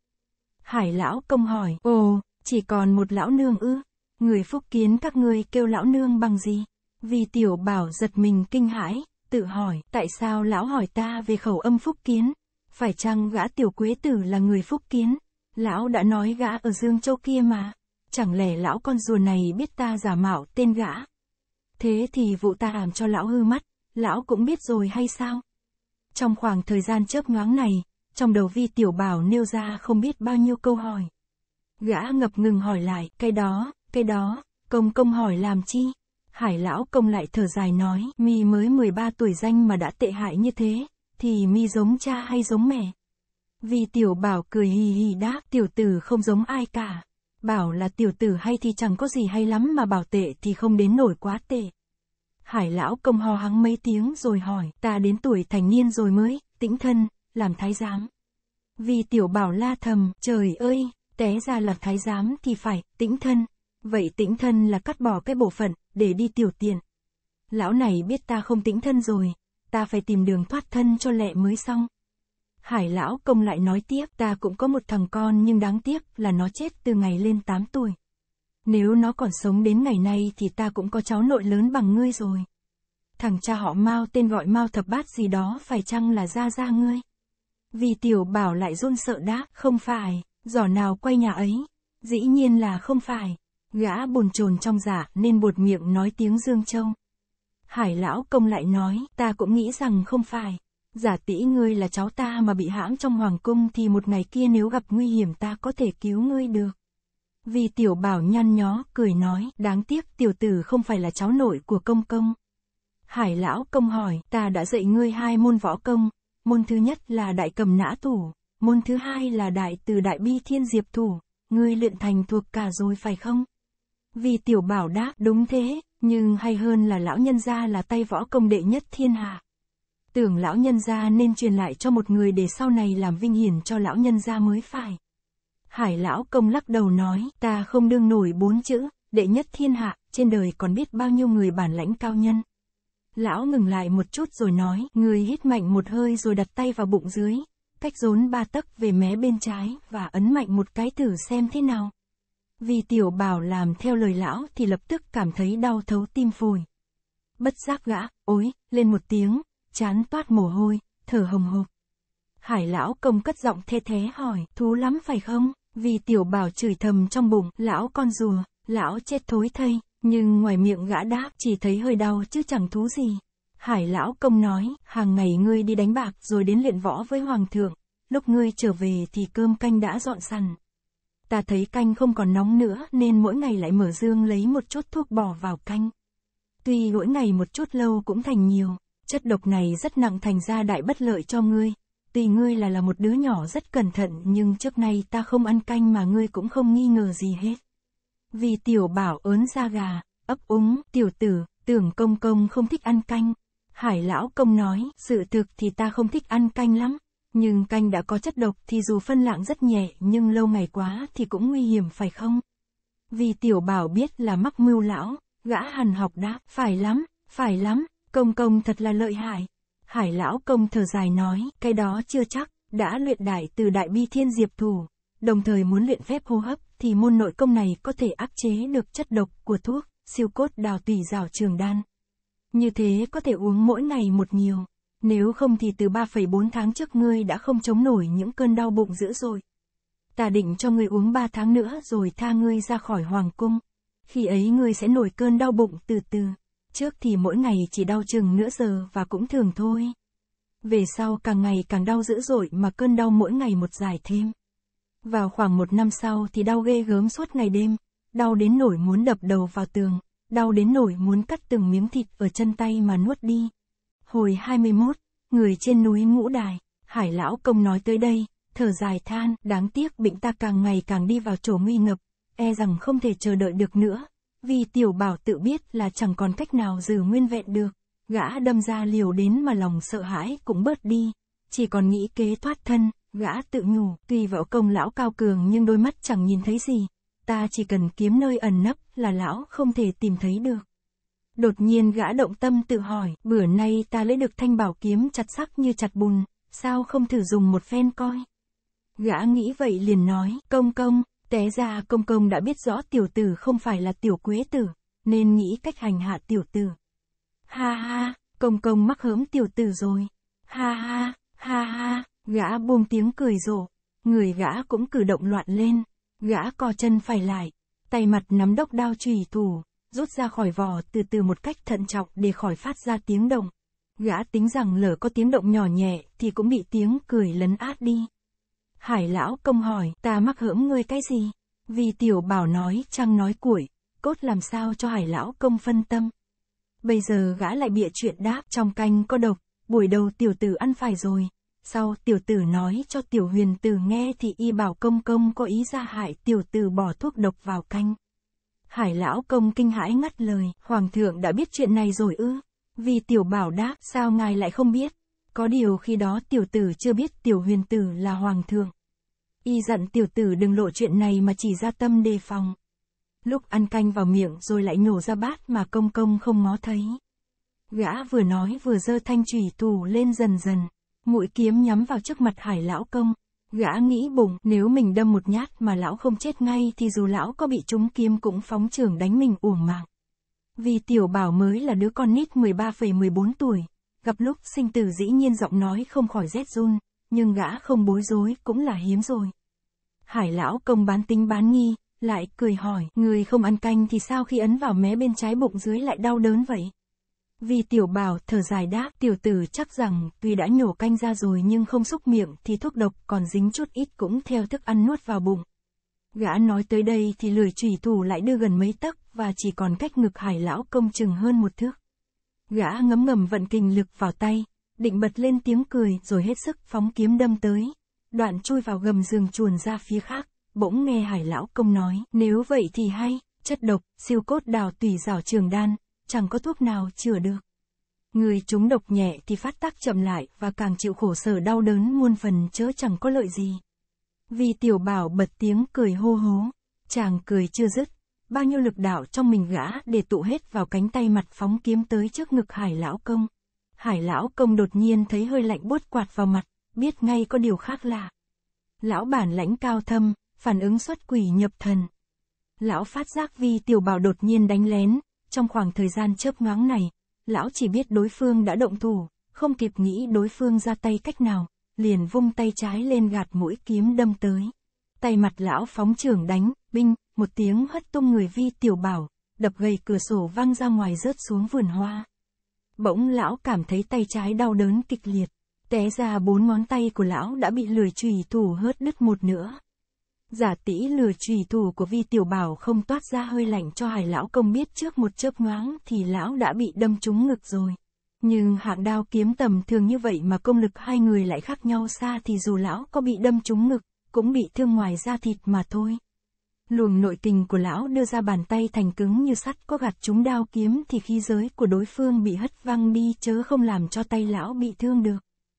Hải lão công hỏi, ồ, chỉ còn một lão nương ư, người phúc kiến các ngươi kêu lão nương bằng gì? Vì tiểu bảo giật mình kinh hãi, tự hỏi, tại sao lão hỏi ta về khẩu âm phúc kiến? Phải chăng gã tiểu quế tử là người phúc kiến? Lão đã nói gã ở Dương Châu kia mà. Chẳng lẽ lão con rùa này biết ta giả mạo tên gã? Thế thì vụ ta làm cho lão hư mắt, lão cũng biết rồi hay sao? Trong khoảng thời gian chớp nhoáng này, trong đầu vi tiểu bảo nêu ra không biết bao nhiêu câu hỏi. Gã ngập ngừng hỏi lại, cái đó, cái đó, công công hỏi làm chi? Hải lão công lại thở dài nói, mi mới 13 tuổi danh mà đã tệ hại như thế, thì mi giống cha hay giống mẹ? Vì tiểu bảo cười hì hì đáp, tiểu tử không giống ai cả. Bảo là tiểu tử hay thì chẳng có gì hay lắm mà bảo tệ thì không đến nổi quá tệ. Hải lão công ho hắng mấy tiếng rồi hỏi, ta đến tuổi thành niên rồi mới, tĩnh thân, làm thái giám. Vì tiểu bảo la thầm, trời ơi, té ra là thái giám thì phải, tĩnh thân, Vậy tĩnh thân là cắt bỏ cái bộ phận, để đi tiểu tiện. Lão này biết ta không tĩnh thân rồi, ta phải tìm đường thoát thân cho lẹ mới xong. Hải lão công lại nói tiếp, ta cũng có một thằng con nhưng đáng tiếc là nó chết từ ngày lên 8 tuổi. Nếu nó còn sống đến ngày nay thì ta cũng có cháu nội lớn bằng ngươi rồi. Thằng cha họ Mao tên gọi Mao thập bát gì đó phải chăng là ra ra ngươi? Vì tiểu bảo lại run sợ đáp, không phải, giỏ nào quay nhà ấy. Dĩ nhiên là không phải. Gã bồn chồn trong giả dạ, nên buột miệng nói tiếng Dương Châu. Hải lão công lại nói, ta cũng nghĩ rằng không phải. Giả tỷ ngươi là cháu ta mà bị hãm trong hoàng cung thì một ngày kia nếu gặp nguy hiểm ta có thể cứu ngươi được. Vì tiểu bảo nhăn nhó, cười nói, đáng tiếc tiểu tử không phải là cháu nội của công công. Hải lão công hỏi, ta đã dạy ngươi hai môn võ công, môn thứ nhất là đại cầm nã thủ, môn thứ hai là đại từ đại bi thiên diệp thủ, ngươi luyện thành thuộc cả rồi phải không? Vì tiểu bảo đáp đúng thế, nhưng hay hơn là lão nhân gia là tay võ công đệ nhất thiên hạ. Tưởng lão nhân gia nên truyền lại cho một người để sau này làm vinh hiển cho lão nhân gia mới phải. Hải lão công lắc đầu nói, ta không đương nổi bốn chữ, đệ nhất thiên hạ, trên đời còn biết bao nhiêu người bản lãnh cao nhân. Lão ngừng lại một chút rồi nói, người hít mạnh một hơi rồi đặt tay vào bụng dưới, cách rốn ba tấc về mé bên trái và ấn mạnh một cái thử xem thế nào. Vì tiểu bảo làm theo lời lão thì lập tức cảm thấy đau thấu tim phổi. Bất giác gã, ối, lên một tiếng, chán toát mồ hôi, thở hồng hộc. Hải lão công cất giọng thê thế hỏi, thú lắm phải không? Vì tiểu bảo chửi thầm trong bụng, lão con rùa, lão chết thối thây, nhưng ngoài miệng gã đáp chỉ thấy hơi đau chứ chẳng thú gì. Hải lão công nói, hàng ngày ngươi đi đánh bạc rồi đến luyện võ với hoàng thượng, lúc ngươi trở về thì cơm canh đã dọn sẵn. Ta thấy canh không còn nóng nữa nên mỗi ngày lại mở dương lấy một chút thuốc bỏ vào canh. Tuy mỗi ngày một chút lâu cũng thành nhiều, chất độc này rất nặng thành ra đại bất lợi cho ngươi. Tuy ngươi là là một đứa nhỏ rất cẩn thận nhưng trước nay ta không ăn canh mà ngươi cũng không nghi ngờ gì hết. Vì tiểu bảo ớn da gà, ấp úng, tiểu tử, tưởng công công không thích ăn canh. Hải lão công nói, sự thực thì ta không thích ăn canh lắm, nhưng canh đã có chất độc thì dù phân lạng rất nhẹ nhưng lâu ngày quá thì cũng nguy hiểm phải không? Vì tiểu bảo biết là mắc mưu lão, gã hàn học đáp, phải lắm, phải lắm, công công thật là lợi hại. Hải lão công thở dài nói, cái đó chưa chắc, đã luyện đại từ đại bi thiên diệp thủ, đồng thời muốn luyện phép hô hấp thì môn nội công này có thể áp chế được chất độc của thuốc, siêu cốt đào tùy rào trường đan. Như thế có thể uống mỗi ngày một nhiều. Nếu không thì từ 3,4 tháng trước ngươi đã không chống nổi những cơn đau bụng dữ rồi. Ta định cho ngươi uống 3 tháng nữa rồi tha ngươi ra khỏi hoàng cung. Khi ấy ngươi sẽ nổi cơn đau bụng từ từ. Trước thì mỗi ngày chỉ đau chừng nửa giờ và cũng thường thôi. Về sau càng ngày càng đau dữ dội mà cơn đau mỗi ngày một dài thêm. Vào khoảng một năm sau thì đau ghê gớm suốt ngày đêm, đau đến nổi muốn đập đầu vào tường, đau đến nổi muốn cắt từng miếng thịt ở chân tay mà nuốt đi. Hồi 21, người trên núi Ngũ Đài, Hải Lão Công nói tới đây, thở dài than, đáng tiếc bệnh ta càng ngày càng đi vào chỗ nguy ngập, e rằng không thể chờ đợi được nữa, vì tiểu bảo tự biết là chẳng còn cách nào giữ nguyên vẹn được, gã đâm ra liều đến mà lòng sợ hãi cũng bớt đi, chỉ còn nghĩ kế thoát thân, gã tự nhủ, tuy vợ công lão cao cường nhưng đôi mắt chẳng nhìn thấy gì, ta chỉ cần kiếm nơi ẩn nấp là lão không thể tìm thấy được. Đột nhiên gã động tâm tự hỏi, bữa nay ta lấy được thanh bảo kiếm chặt sắc như chặt bùn, sao không thử dùng một phen coi. Gã nghĩ vậy liền nói, công công, té ra công công đã biết rõ tiểu tử không phải là tiểu quế tử, nên nghĩ cách hành hạ tiểu tử. Ha ha, công công mắc hớm tiểu tử rồi. Ha ha, ha ha, gã buông tiếng cười rộ. Người gã cũng cử động loạn lên, gã co chân phải lại, tay mặt nắm đốc đao trùy thủ, rút ra khỏi vỏ từ từ một cách thận trọng để khỏi phát ra tiếng động. Gã tính rằng lỡ có tiếng động nhỏ nhẹ thì cũng bị tiếng cười lấn át đi. Hải lão công hỏi, ta mắc hỡm ngươi cái gì? Vì tiểu bảo nói chăng nói củi, cốt làm sao cho hải lão công phân tâm. Bây giờ gã lại bịa chuyện đáp trong canh có độc, buổi đầu tiểu tử ăn phải rồi. Sau tiểu tử nói cho tiểu huyền tử nghe thì y bảo công công có ý ra hại tiểu tử bỏ thuốc độc vào canh. Hải lão công kinh hãi ngắt lời, hoàng thượng đã biết chuyện này rồi ư? Vì tiểu bảo đáp, sao ngài lại không biết? Có điều khi đó tiểu tử chưa biết tiểu huyền tử là hoàng thượng. Y dặn tiểu tử đừng lộ chuyện này mà chỉ ra tâm đề phòng. Lúc ăn canh vào miệng rồi lại nhổ ra bát mà công công không ngó thấy. Gã vừa nói vừa giơ thanh trùy tù lên dần dần, mũi kiếm nhắm vào trước mặt hải lão công gã nghĩ bụng, nếu mình đâm một nhát mà lão không chết ngay thì dù lão có bị trúng kim cũng phóng trường đánh mình uổng mạng. Vì tiểu bảo mới là đứa con nít 13,14 tuổi, gặp lúc sinh tử dĩ nhiên giọng nói không khỏi rét run, nhưng gã không bối rối cũng là hiếm rồi. Hải lão công bán tính bán nghi, lại cười hỏi, người không ăn canh thì sao khi ấn vào mé bên trái bụng dưới lại đau đớn vậy? Vì tiểu bảo thở dài đáp tiểu tử chắc rằng tuy đã nhổ canh ra rồi nhưng không xúc miệng thì thuốc độc còn dính chút ít cũng theo thức ăn nuốt vào bụng. Gã nói tới đây thì lười trùy thủ lại đưa gần mấy tấc và chỉ còn cách ngực hải lão công chừng hơn một thước. Gã ngấm ngầm vận kinh lực vào tay, định bật lên tiếng cười rồi hết sức phóng kiếm đâm tới. Đoạn chui vào gầm giường chuồn ra phía khác, bỗng nghe hải lão công nói, nếu vậy thì hay, chất độc, siêu cốt đào tùy rào trường đan, chẳng có thuốc nào chữa được. Người chúng độc nhẹ thì phát tác chậm lại và càng chịu khổ sở đau đớn muôn phần chớ chẳng có lợi gì. Vì tiểu bảo bật tiếng cười hô hố, chàng cười chưa dứt, bao nhiêu lực đạo trong mình gã để tụ hết vào cánh tay mặt phóng kiếm tới trước ngực hải lão công. Hải lão công đột nhiên thấy hơi lạnh bốt quạt vào mặt, biết ngay có điều khác lạ. Lão bản lãnh cao thâm, phản ứng xuất quỷ nhập thần. Lão phát giác vì tiểu bảo đột nhiên đánh lén, trong khoảng thời gian chớp nhoáng này, lão chỉ biết đối phương đã động thủ, không kịp nghĩ đối phương ra tay cách nào, liền vung tay trái lên gạt mũi kiếm đâm tới. Tay mặt lão phóng trưởng đánh, binh, một tiếng hất tung người vi tiểu bảo, đập gầy cửa sổ văng ra ngoài rớt xuống vườn hoa. Bỗng lão cảm thấy tay trái đau đớn kịch liệt, té ra bốn ngón tay của lão đã bị lười chùy thủ hớt đứt một nửa. Giả tỷ lừa trùy thủ của vi tiểu bảo không toát ra hơi lạnh cho hải lão công biết trước một chớp nhoáng thì lão đã bị đâm trúng ngực rồi. Nhưng hạng đao kiếm tầm thường như vậy mà công lực hai người lại khác nhau xa thì dù lão có bị đâm trúng ngực, cũng bị thương ngoài da thịt mà thôi. Luồng nội tình của lão đưa ra bàn tay thành cứng như sắt có gạt trúng đao kiếm thì khi giới của đối phương bị hất văng đi chớ không làm cho tay lão bị thương được.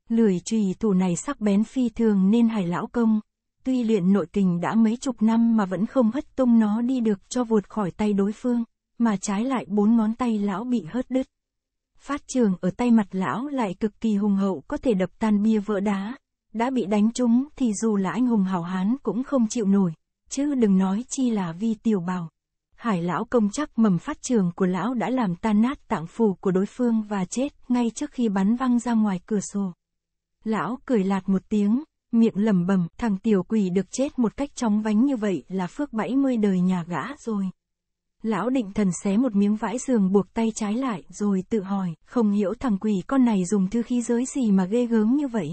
Lưỡi trùy thủ này sắc bén phi thường nên hải lão công, tuy luyện nội tình đã mấy chục năm mà vẫn không hất tung nó đi được cho vụt khỏi tay đối phương, mà trái lại bốn ngón tay lão bị hớt đứt. Phát trường ở tay mặt lão lại cực kỳ hùng hậu có thể đập tan bia vỡ đá, đã bị đánh trúng thì dù là anh hùng hảo hán cũng không chịu nổi, chứ đừng nói chi là vi tiểu bào. Hải lão công chắc mầm phát trường của lão đã làm tan nát tạng phù của đối phương và chết ngay trước khi bắn văng ra ngoài cửa sổ. Lão cười lạt một tiếng, miệng lẩm bẩm, thằng tiểu quỷ được chết một cách chóng vánh như vậy là phước bảy mươi đời nhà gã rồi. Lão định thần xé một miếng vải giường buộc tay trái lại rồi tự hỏi, không hiểu thằng quỷ con này dùng thư khí giới gì mà ghê gớm như vậy.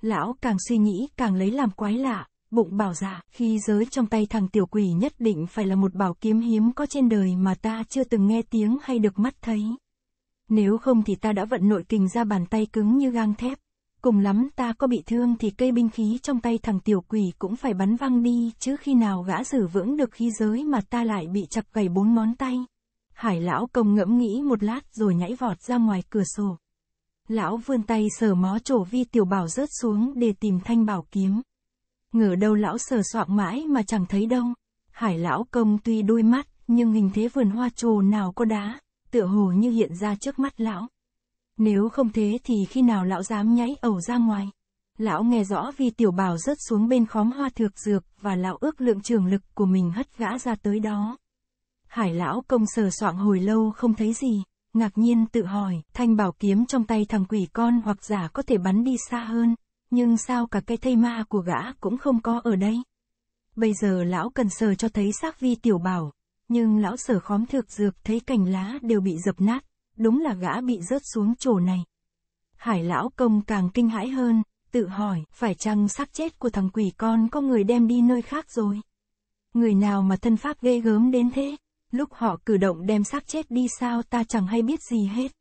Lão càng suy nghĩ càng lấy làm quái lạ, bụng bảo dạ, khi giới trong tay thằng tiểu quỷ nhất định phải là một bảo kiếm hiếm có trên đời mà ta chưa từng nghe tiếng hay được mắt thấy. Nếu không thì ta đã vận nội kình ra bàn tay cứng như gang thép. Cùng lắm ta có bị thương thì cây binh khí trong tay thằng tiểu quỷ cũng phải bắn văng đi chứ khi nào gã giữ vững được khí giới mà ta lại bị chặt gầy bốn ngón tay. Hải lão công ngẫm nghĩ một lát rồi nhảy vọt ra ngoài cửa sổ. Lão vươn tay sờ mó chỗ vi tiểu bảo rớt xuống để tìm thanh bảo kiếm. Ngờ đâu lão sờ soạng mãi mà chẳng thấy đâu. Hải lão công tuy đôi mắt, nhưng hình thế vườn hoa trồ nào có đá, tựa hồ như hiện ra trước mắt lão. Nếu không thế thì khi nào lão dám nhảy ẩu ra ngoài? Lão nghe rõ vì tiểu bảo rớt xuống bên khóm hoa thược dược và lão ước lượng trường lực của mình hất gã ra tới đó. Hải lão công sờ soạng hồi lâu không thấy gì, ngạc nhiên tự hỏi, thanh bảo kiếm trong tay thằng quỷ con hoặc giả có thể bắn đi xa hơn, nhưng sao cả cây thây ma của gã cũng không có ở đây. Bây giờ lão cần sờ cho thấy xác vi tiểu bảo, nhưng lão sở khóm thược dược thấy cành lá đều bị dập nát, đúng là gã bị rớt xuống chỗ này. Hải lão công càng kinh hãi hơn, tự hỏi, phải chăng xác chết của thằng quỷ con có người đem đi nơi khác rồi? Người nào mà thân pháp ghê gớm đến thế? Lúc họ cử động đem xác chết đi sao ta chẳng hay biết gì hết.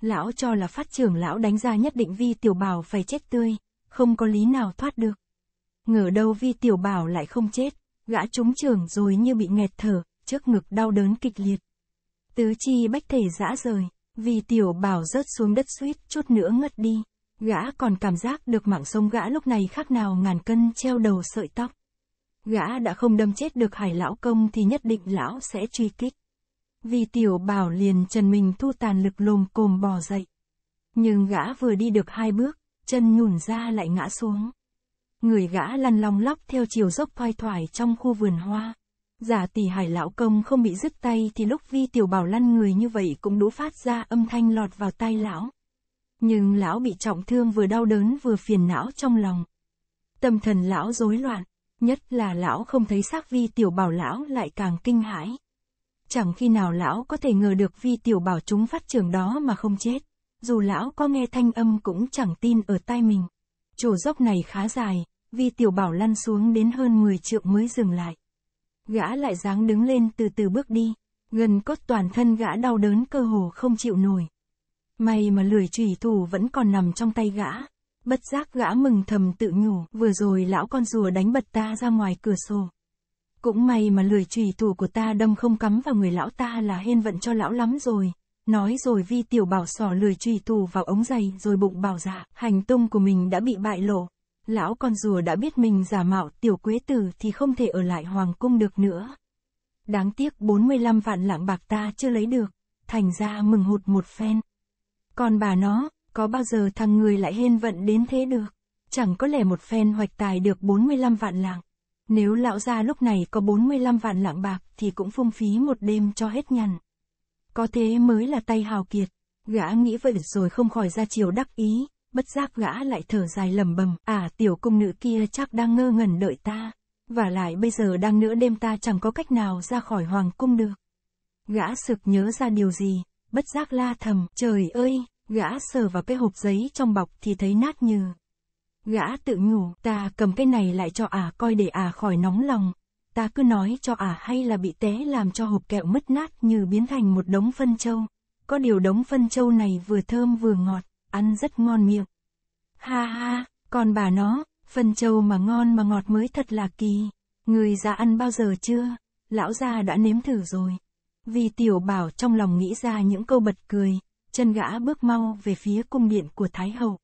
Lão cho là phát trưởng lão đánh ra nhất định vi tiểu bảo phải chết tươi, không có lý nào thoát được. Ngờ đâu vi tiểu bảo lại không chết, gã trúng trường rồi như bị nghẹt thở, trước ngực đau đớn kịch liệt. Tứ chi bách thể dã rời, vì tiểu bảo rớt xuống đất suýt chút nữa ngất đi. Gã còn cảm giác được mạng sông gã lúc này khác nào ngàn cân treo đầu sợi tóc. Gã đã không đâm chết được hải lão công thì nhất định lão sẽ truy kích. Vì tiểu bảo liền trần mình thu tàn lực lồm cồm bò dậy. Nhưng gã vừa đi được hai bước, chân nhùn ra lại ngã xuống. Người gã lăn long lóc theo chiều dốc thoai thoải trong khu vườn hoa. Giả tỷ hải lão công không bị dứt tay thì lúc vi tiểu bảo lăn người như vậy cũng đú phát ra âm thanh lọt vào tai lão. Nhưng lão bị trọng thương vừa đau đớn vừa phiền não trong lòng. Tâm thần lão rối loạn, nhất là lão không thấy xác vi tiểu bảo lão lại càng kinh hãi. Chẳng khi nào lão có thể ngờ được vi tiểu bảo chúng phát trường đó mà không chết. Dù lão có nghe thanh âm cũng chẳng tin ở tai mình. Chỗ dốc này khá dài, vi tiểu bảo lăn xuống đến hơn 10 trượng mới dừng lại gã lại dáng đứng lên từ từ bước đi, gần cốt toàn thân gã đau đớn cơ hồ không chịu nổi. May mà lười trùy thủ vẫn còn nằm trong tay gã, bất giác gã mừng thầm tự nhủ, vừa rồi lão con rùa đánh bật ta ra ngoài cửa sổ. Cũng may mà lười trùy thủ của ta đâm không cắm vào người lão ta là hên vận cho lão lắm rồi. Nói rồi vi tiểu bảo sỏ lười trùy thủ vào ống giày rồi bụng bảo dạ, hành tung của mình đã bị bại lộ, Lão con rùa đã biết mình giả mạo tiểu quế tử thì không thể ở lại hoàng cung được nữa. Đáng tiếc 45 vạn lạng bạc ta chưa lấy được, thành ra mừng hụt một phen. Còn bà nó, có bao giờ thằng người lại hên vận đến thế được? Chẳng có lẽ một phen hoạch tài được 45 vạn lạng. Nếu lão gia lúc này có 45 vạn lạng bạc thì cũng phung phí một đêm cho hết nhằn. Có thế mới là tay hào kiệt, gã nghĩ vậy rồi không khỏi ra chiều đắc ý, bất giác gã lại thở dài lầm bầm, à tiểu cung nữ kia chắc đang ngơ ngẩn đợi ta, và lại bây giờ đang nửa đêm ta chẳng có cách nào ra khỏi hoàng cung được. Gã sực nhớ ra điều gì, bất giác la thầm, trời ơi, gã sờ vào cái hộp giấy trong bọc thì thấy nát như Gã tự nhủ, ta cầm cái này lại cho ả coi để ả khỏi nóng lòng, ta cứ nói cho ả hay là bị té làm cho hộp kẹo mất nát như biến thành một đống phân châu. Có điều đống phân châu này vừa thơm vừa ngọt, ăn rất ngon miệng. Ha ha, còn bà nó, phần trâu mà ngon mà ngọt mới thật là kỳ. Người già ăn bao giờ chưa? Lão già đã nếm thử rồi. Vì tiểu bảo trong lòng nghĩ ra những câu bật cười, chân gã bước mau về phía cung điện của Thái Hậu.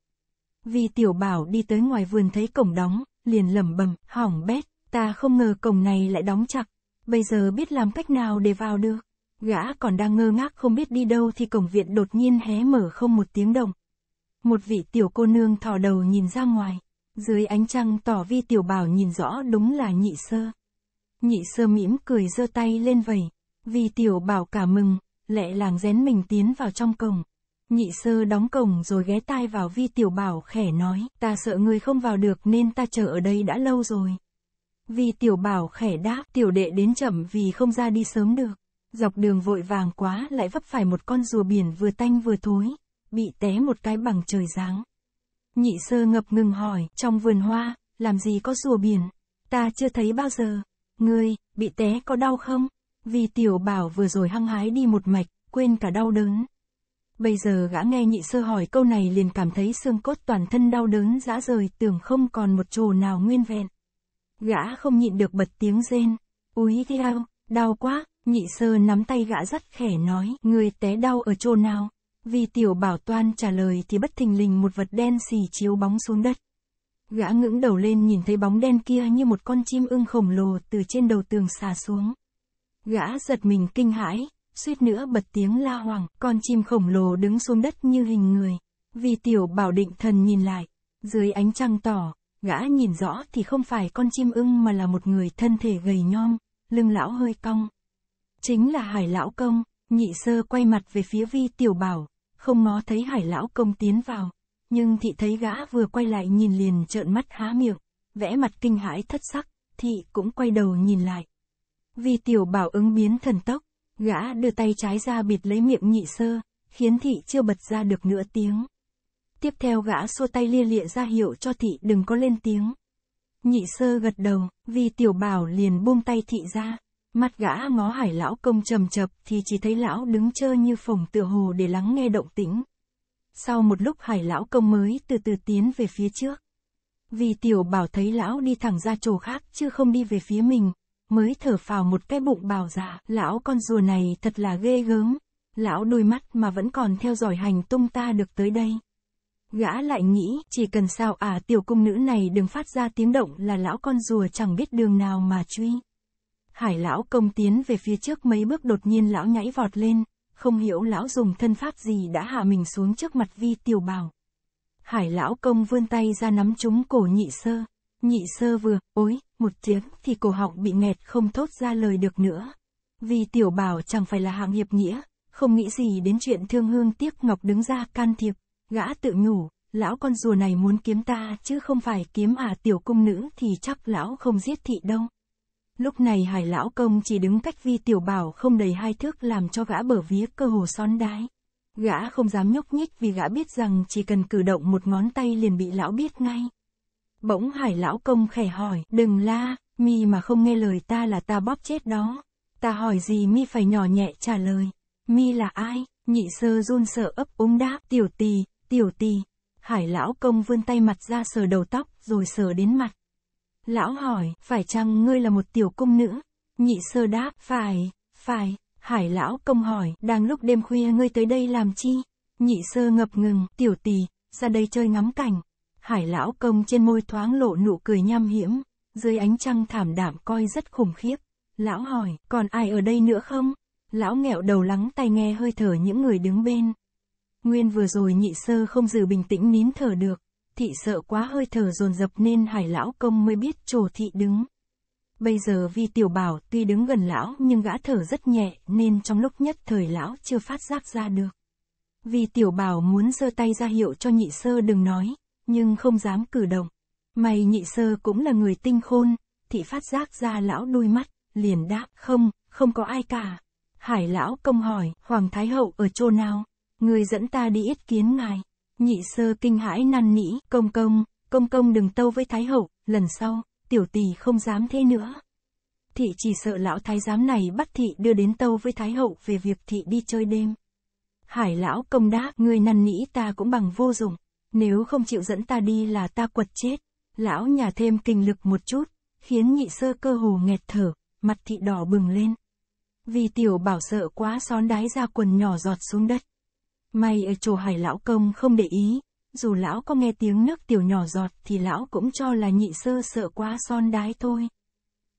Vì tiểu bảo đi tới ngoài vườn thấy cổng đóng, liền lẩm bẩm, hỏng bét, ta không ngờ cổng này lại đóng chặt, bây giờ biết làm cách nào để vào được. Gã còn đang ngơ ngác không biết đi đâu thì cổng viện đột nhiên hé mở không một tiếng động một vị tiểu cô nương thò đầu nhìn ra ngoài. Dưới ánh trăng tỏ vi tiểu bảo nhìn rõ đúng là nhị sơ. Nhị sơ mỉm cười giơ tay lên vầy. Vi tiểu bảo cả mừng, lẹ làng rén mình tiến vào trong cổng. Nhị sơ đóng cổng rồi ghé tai vào vi tiểu bảo khẽ nói, ta sợ người không vào được nên ta chờ ở đây đã lâu rồi. Vi tiểu bảo khẽ đáp, tiểu đệ đến chậm vì không ra đi sớm được. Dọc đường vội vàng quá lại vấp phải một con rùa biển vừa tanh vừa thối, bị té một cái bằng trời giáng. Nhị sơ ngập ngừng hỏi, trong vườn hoa, làm gì có rùa biển? Ta chưa thấy bao giờ. Ngươi, bị té có đau không? Vì tiểu bảo vừa rồi hăng hái đi một mạch, quên cả đau đớn. Bây giờ gã nghe nhị sơ hỏi câu này liền cảm thấy xương cốt toàn thân đau đớn dã rời tưởng không còn một chỗ nào nguyên vẹn. Gã không nhịn được bật tiếng rên. Úi theo, đau quá, nhị sơ nắm tay gã rất khẻ nói, người té đau ở chỗ nào? Vì tiểu bảo toan trả lời thì bất thình lình một vật đen xì chiếu bóng xuống đất. Gã ngưỡng đầu lên nhìn thấy bóng đen kia như một con chim ưng khổng lồ từ trên đầu tường xà xuống. Gã giật mình kinh hãi, suýt nữa bật tiếng la hoàng, con chim khổng lồ đứng xuống đất như hình người. Vì tiểu bảo định thần nhìn lại, dưới ánh trăng tỏ, gã nhìn rõ thì không phải con chim ưng mà là một người thân thể gầy nhom, lưng lão hơi cong. Chính là hải lão công, nhị sơ quay mặt về phía vi tiểu bảo, không ngó thấy hải lão công tiến vào, nhưng thị thấy gã vừa quay lại nhìn liền trợn mắt há miệng, vẽ mặt kinh hãi thất sắc, thị cũng quay đầu nhìn lại. Vì tiểu bảo ứng biến thần tốc, gã đưa tay trái ra bịt lấy miệng nhị sơ, khiến thị chưa bật ra được nửa tiếng. Tiếp theo gã xua tay lia lịa ra hiệu cho thị đừng có lên tiếng. Nhị sơ gật đầu, vì tiểu bảo liền buông tay thị ra. Mắt gã ngó hải lão công trầm chập thì chỉ thấy lão đứng chơ như phồng tựa hồ để lắng nghe động tĩnh. Sau một lúc hải lão công mới từ từ tiến về phía trước. Vì tiểu bảo thấy lão đi thẳng ra chỗ khác chứ không đi về phía mình, mới thở phào một cái bụng bảo dạ, lão con rùa này thật là ghê gớm, lão đôi mắt mà vẫn còn theo dõi hành tung ta được tới đây. Gã lại nghĩ, chỉ cần sao à, tiểu cung nữ này đừng phát ra tiếng động là lão con rùa chẳng biết đường nào mà truy. Hải lão công tiến về phía trước mấy bước đột nhiên lão nhảy vọt lên, không hiểu lão dùng thân pháp gì đã hạ mình xuống trước mặt vi tiểu bảo. Hải lão công vươn tay ra nắm trúng cổ nhị sơ, nhị sơ vừa, ối, một tiếng thì cổ họng bị nghẹt không thốt ra lời được nữa. Vì tiểu bảo chẳng phải là hạng hiệp nghĩa, không nghĩ gì đến chuyện thương hương tiếc ngọc đứng ra can thiệp, gã tự nhủ, lão con rùa này muốn kiếm ta chứ không phải kiếm à tiểu cung nữ thì chắc lão không giết thị đâu. Lúc này hải lão công chỉ đứng cách vi tiểu bảo không đầy hai thước làm cho gã bở vía cơ hồ son đái. Gã không dám nhúc nhích vì gã biết rằng chỉ cần cử động một ngón tay liền bị lão biết ngay. Bỗng hải lão công khẻ hỏi, đừng la, mi mà không nghe lời ta là ta bóp chết đó. Ta hỏi gì mi phải nhỏ nhẹ trả lời. Mi là ai? Nhị sơ run sợ ấp úng đáp, tiểu tì, tiểu tì. Hải lão công vươn tay mặt ra sờ đầu tóc, rồi sờ đến mặt. Lão hỏi, phải chăng ngươi là một tiểu cung nữ? Nhị sơ đáp, phải, phải. Hải lão công hỏi, đang lúc đêm khuya ngươi tới đây làm chi? Nhị sơ ngập ngừng, tiểu tỳ, ra đây chơi ngắm cảnh. Hải lão công trên môi thoáng lộ nụ cười nham hiểm, dưới ánh trăng thảm đạm coi rất khủng khiếp. Lão hỏi, còn ai ở đây nữa không? Lão nghẹo đầu lắng tai nghe hơi thở những người đứng bên. Nguyên vừa rồi nhị sơ không giữ bình tĩnh nín thở được thị sợ quá hơi thở dồn dập nên hải lão công mới biết trồ thị đứng. Bây giờ vì tiểu bảo tuy đứng gần lão nhưng gã thở rất nhẹ nên trong lúc nhất thời lão chưa phát giác ra được. Vì tiểu bảo muốn giơ tay ra hiệu cho nhị sơ đừng nói, nhưng không dám cử động. may nhị sơ cũng là người tinh khôn, thị phát giác ra lão đuôi mắt, liền đáp không, không có ai cả. Hải lão công hỏi, Hoàng Thái Hậu ở chỗ nào? Người dẫn ta đi ít kiến ngài. Nhị sơ kinh hãi năn nỉ, công công, công công đừng tâu với Thái Hậu, lần sau, tiểu tỷ không dám thế nữa. Thị chỉ sợ lão thái giám này bắt thị đưa đến tâu với Thái Hậu về việc thị đi chơi đêm. Hải lão công đáp, người năn nỉ ta cũng bằng vô dụng, nếu không chịu dẫn ta đi là ta quật chết. Lão nhà thêm kinh lực một chút, khiến nhị sơ cơ hồ nghẹt thở, mặt thị đỏ bừng lên. Vì tiểu bảo sợ quá xón đái ra quần nhỏ giọt xuống đất. May ở chỗ hải lão công không để ý, dù lão có nghe tiếng nước tiểu nhỏ giọt thì lão cũng cho là nhị sơ sợ quá son đái thôi.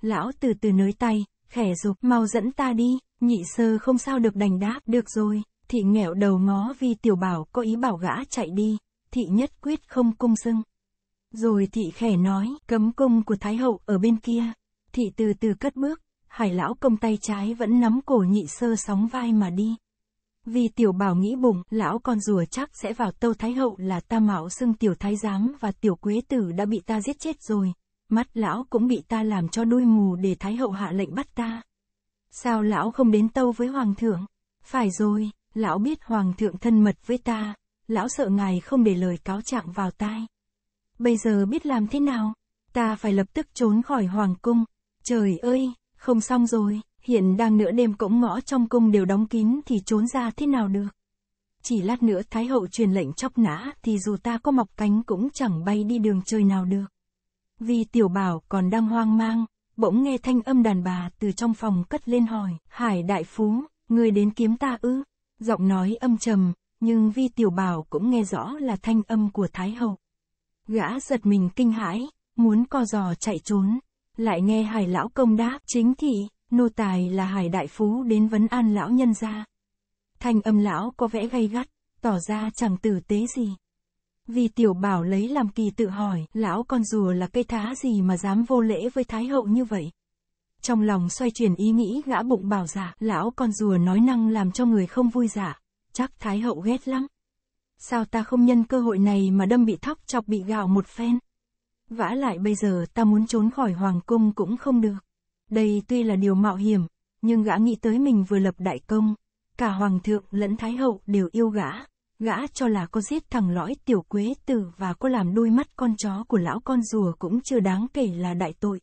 Lão từ từ nới tay, khẻ rục mau dẫn ta đi, nhị sơ không sao được đành đáp được rồi, thị nghẹo đầu ngó vì tiểu bảo có ý bảo gã chạy đi, thị nhất quyết không cung dưng. Rồi thị khẻ nói, cấm cung của Thái Hậu ở bên kia, thị từ từ cất bước, hải lão công tay trái vẫn nắm cổ nhị sơ sóng vai mà đi. Vì tiểu bảo nghĩ bụng, lão con rùa chắc sẽ vào tâu thái hậu là ta mạo xưng tiểu thái giám và tiểu quế tử đã bị ta giết chết rồi. Mắt lão cũng bị ta làm cho đuôi mù để thái hậu hạ lệnh bắt ta. Sao lão không đến tâu với hoàng thượng? Phải rồi, lão biết hoàng thượng thân mật với ta. Lão sợ ngài không để lời cáo trạng vào tai. Bây giờ biết làm thế nào? Ta phải lập tức trốn khỏi hoàng cung. Trời ơi, không xong rồi hiện đang nửa đêm cổng ngõ trong cung đều đóng kín thì trốn ra thế nào được. Chỉ lát nữa Thái hậu truyền lệnh chóc nã thì dù ta có mọc cánh cũng chẳng bay đi đường chơi nào được. Vì tiểu bảo còn đang hoang mang, bỗng nghe thanh âm đàn bà từ trong phòng cất lên hỏi, Hải đại phú, người đến kiếm ta ư? Giọng nói âm trầm, nhưng vi tiểu bảo cũng nghe rõ là thanh âm của Thái hậu. Gã giật mình kinh hãi, muốn co giò chạy trốn, lại nghe hải lão công đáp, chính thị, Nô tài là hải đại phú đến vấn an lão nhân gia. Thanh âm lão có vẻ gay gắt, tỏ ra chẳng tử tế gì. Vì tiểu bảo lấy làm kỳ tự hỏi, lão con rùa là cây thá gì mà dám vô lễ với thái hậu như vậy? Trong lòng xoay chuyển ý nghĩ gã bụng bảo giả, dạ, lão con rùa nói năng làm cho người không vui giả, dạ. chắc thái hậu ghét lắm. Sao ta không nhân cơ hội này mà đâm bị thóc chọc bị gạo một phen? Vả lại bây giờ ta muốn trốn khỏi hoàng cung cũng không được. Đây tuy là điều mạo hiểm, nhưng gã nghĩ tới mình vừa lập đại công. Cả hoàng thượng lẫn thái hậu đều yêu gã. Gã cho là có giết thằng lõi tiểu quế tử và có làm đôi mắt con chó của lão con rùa cũng chưa đáng kể là đại tội.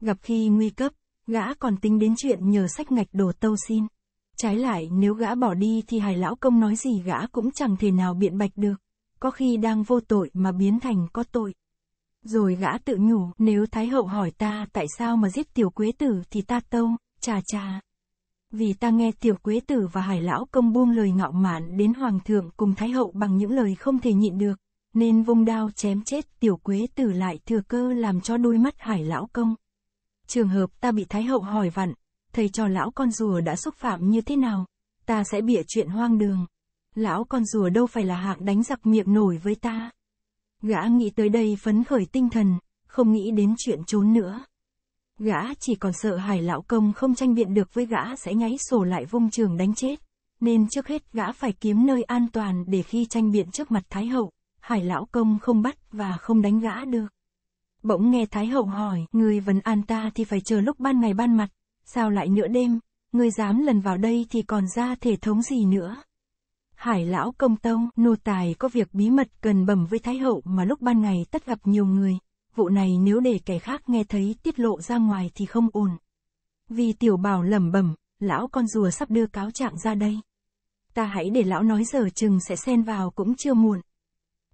Gặp khi nguy cấp, gã còn tính đến chuyện nhờ sách ngạch đồ tâu xin. Trái lại nếu gã bỏ đi thì hài lão công nói gì gã cũng chẳng thể nào biện bạch được. Có khi đang vô tội mà biến thành có tội. Rồi gã tự nhủ, nếu Thái Hậu hỏi ta tại sao mà giết tiểu quế tử thì ta tâu, chà chà. Vì ta nghe tiểu quế tử và hải lão công buông lời ngạo mạn đến hoàng thượng cùng Thái Hậu bằng những lời không thể nhịn được, nên vung đao chém chết tiểu quế tử lại thừa cơ làm cho đôi mắt hải lão công. Trường hợp ta bị Thái Hậu hỏi vặn, thầy cho lão con rùa đã xúc phạm như thế nào, ta sẽ bịa chuyện hoang đường. Lão con rùa đâu phải là hạng đánh giặc miệng nổi với ta. Gã nghĩ tới đây phấn khởi tinh thần, không nghĩ đến chuyện trốn nữa. Gã chỉ còn sợ hải lão công không tranh biện được với gã sẽ nháy sổ lại vung trường đánh chết. Nên trước hết gã phải kiếm nơi an toàn để khi tranh biện trước mặt Thái Hậu, hải lão công không bắt và không đánh gã được. Bỗng nghe Thái Hậu hỏi, người vấn an ta thì phải chờ lúc ban ngày ban mặt, sao lại nửa đêm, người dám lần vào đây thì còn ra thể thống gì nữa. Hải lão công tông, nô tài có việc bí mật cần bẩm với Thái hậu mà lúc ban ngày tất gặp nhiều người, vụ này nếu để kẻ khác nghe thấy tiết lộ ra ngoài thì không ổn. Vì tiểu bảo lẩm bẩm, lão con rùa sắp đưa cáo trạng ra đây. Ta hãy để lão nói giờ chừng sẽ xen vào cũng chưa muộn.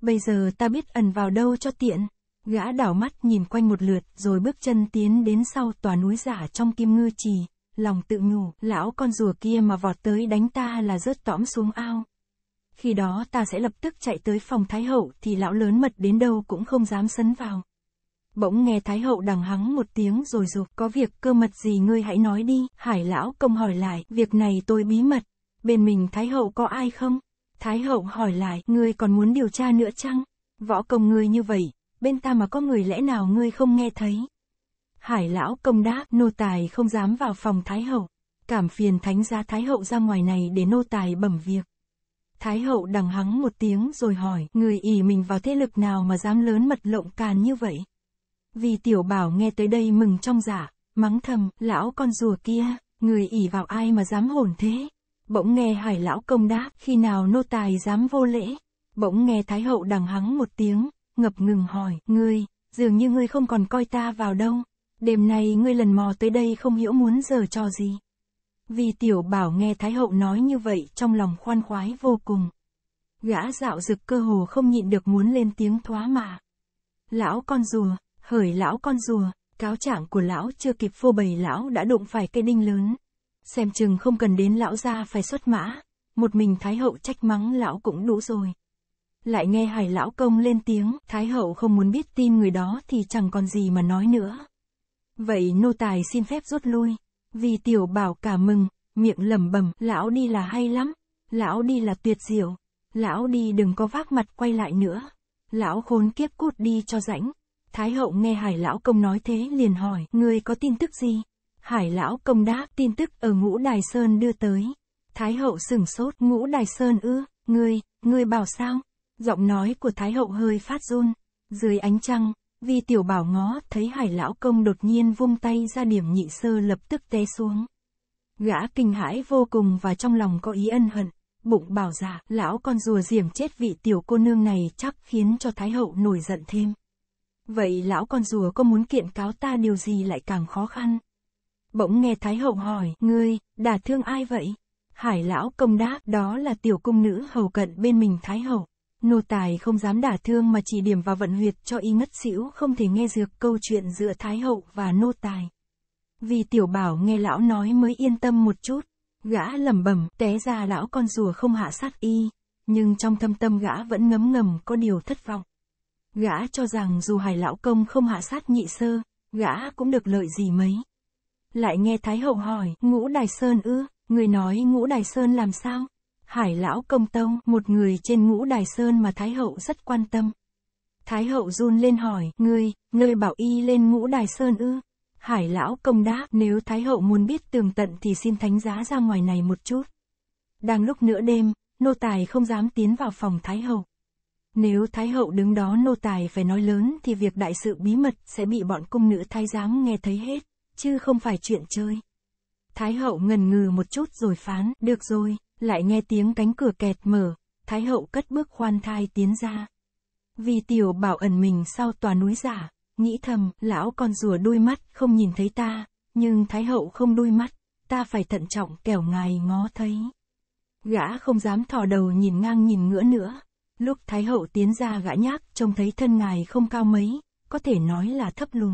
Bây giờ ta biết ẩn vào đâu cho tiện. Gã đảo mắt nhìn quanh một lượt rồi bước chân tiến đến sau tòa núi giả trong kim ngư trì. Lòng tự nhủ, lão con rùa kia mà vọt tới đánh ta là rớt tõm xuống ao khi đó ta sẽ lập tức chạy tới phòng Thái Hậu thì lão lớn mật đến đâu cũng không dám sấn vào. Bỗng nghe Thái Hậu đằng hắng một tiếng rồi rụt, có việc cơ mật gì ngươi hãy nói đi, hải lão công hỏi lại, việc này tôi bí mật, bên mình Thái Hậu có ai không? Thái Hậu hỏi lại, ngươi còn muốn điều tra nữa chăng? Võ công ngươi như vậy, bên ta mà có người lẽ nào ngươi không nghe thấy? Hải lão công đáp, nô tài không dám vào phòng Thái Hậu, cảm phiền thánh gia Thái Hậu ra ngoài này để nô tài bẩm việc. Thái hậu đằng hắng một tiếng rồi hỏi, người ỉ mình vào thế lực nào mà dám lớn mật lộng càn như vậy? Vì tiểu bảo nghe tới đây mừng trong giả, dạ, mắng thầm, lão con rùa kia, người ỉ vào ai mà dám hồn thế? Bỗng nghe hải lão công đáp, khi nào nô tài dám vô lễ? Bỗng nghe thái hậu đằng hắng một tiếng, ngập ngừng hỏi, ngươi, dường như ngươi không còn coi ta vào đâu. Đêm nay ngươi lần mò tới đây không hiểu muốn giờ cho gì. Vì tiểu bảo nghe Thái Hậu nói như vậy trong lòng khoan khoái vô cùng. Gã dạo rực cơ hồ không nhịn được muốn lên tiếng thoá mạ. Lão con rùa, hởi lão con rùa, cáo trạng của lão chưa kịp phô bày lão đã đụng phải cây đinh lớn. Xem chừng không cần đến lão ra phải xuất mã, một mình Thái Hậu trách mắng lão cũng đủ rồi. Lại nghe hải lão công lên tiếng, Thái Hậu không muốn biết tin người đó thì chẳng còn gì mà nói nữa. Vậy nô tài xin phép rút lui. Vì tiểu bảo cả mừng, miệng lẩm bẩm, lão đi là hay lắm, lão đi là tuyệt diệu, lão đi đừng có vác mặt quay lại nữa. Lão khốn kiếp cút đi cho rãnh. Thái hậu nghe hải lão công nói thế liền hỏi, người có tin tức gì? Hải lão công đáp, tin tức ở ngũ đài sơn đưa tới. Thái hậu sừng sốt, ngũ đài sơn ư, ngươi, ngươi bảo sao? Giọng nói của Thái hậu hơi phát run. Dưới ánh trăng, Vi tiểu bảo ngó, thấy hải lão công đột nhiên vung tay ra điểm nhị sơ lập tức té xuống. Gã kinh hãi vô cùng và trong lòng có ý ân hận, bụng bảo giả, dạ, lão con rùa diểm chết vị tiểu cô nương này chắc khiến cho Thái Hậu nổi giận thêm. Vậy lão con rùa có muốn kiện cáo ta điều gì lại càng khó khăn? Bỗng nghe Thái Hậu hỏi, ngươi, đả thương ai vậy? Hải lão công đáp, đó là tiểu cung nữ hầu cận bên mình Thái Hậu. Nô tài không dám đả thương mà chỉ điểm vào vận huyệt cho y ngất xỉu không thể nghe dược câu chuyện giữa Thái Hậu và nô tài. Vì tiểu bảo nghe lão nói mới yên tâm một chút, gã lẩm bẩm té ra lão con rùa không hạ sát y, nhưng trong thâm tâm gã vẫn ngấm ngầm có điều thất vọng. Gã cho rằng dù hải lão công không hạ sát nhị sơ, gã cũng được lợi gì mấy. Lại nghe Thái Hậu hỏi, ngũ Đài Sơn ư, người nói ngũ Đài Sơn làm sao? Hải lão công tông, một người trên ngũ đài sơn mà Thái hậu rất quan tâm. Thái hậu run lên hỏi, ngươi, ngươi bảo y lên ngũ đài sơn ư? Hải lão công đáp, nếu Thái hậu muốn biết tường tận thì xin thánh giá ra ngoài này một chút. Đang lúc nửa đêm, nô tài không dám tiến vào phòng Thái hậu. Nếu Thái hậu đứng đó nô tài phải nói lớn thì việc đại sự bí mật sẽ bị bọn cung nữ thái giám nghe thấy hết, chứ không phải chuyện chơi. Thái hậu ngần ngừ một chút rồi phán, được rồi, lại nghe tiếng cánh cửa kẹt mở, Thái hậu cất bước khoan thai tiến ra. Vì tiểu bảo ẩn mình sau tòa núi giả, nghĩ thầm, lão con rùa đôi mắt không nhìn thấy ta, nhưng Thái hậu không đôi mắt, ta phải thận trọng kẻo ngài ngó thấy. Gã không dám thò đầu nhìn ngang nhìn ngửa nữa. Lúc Thái hậu tiến ra gã nhác trông thấy thân ngài không cao mấy, có thể nói là thấp lùn.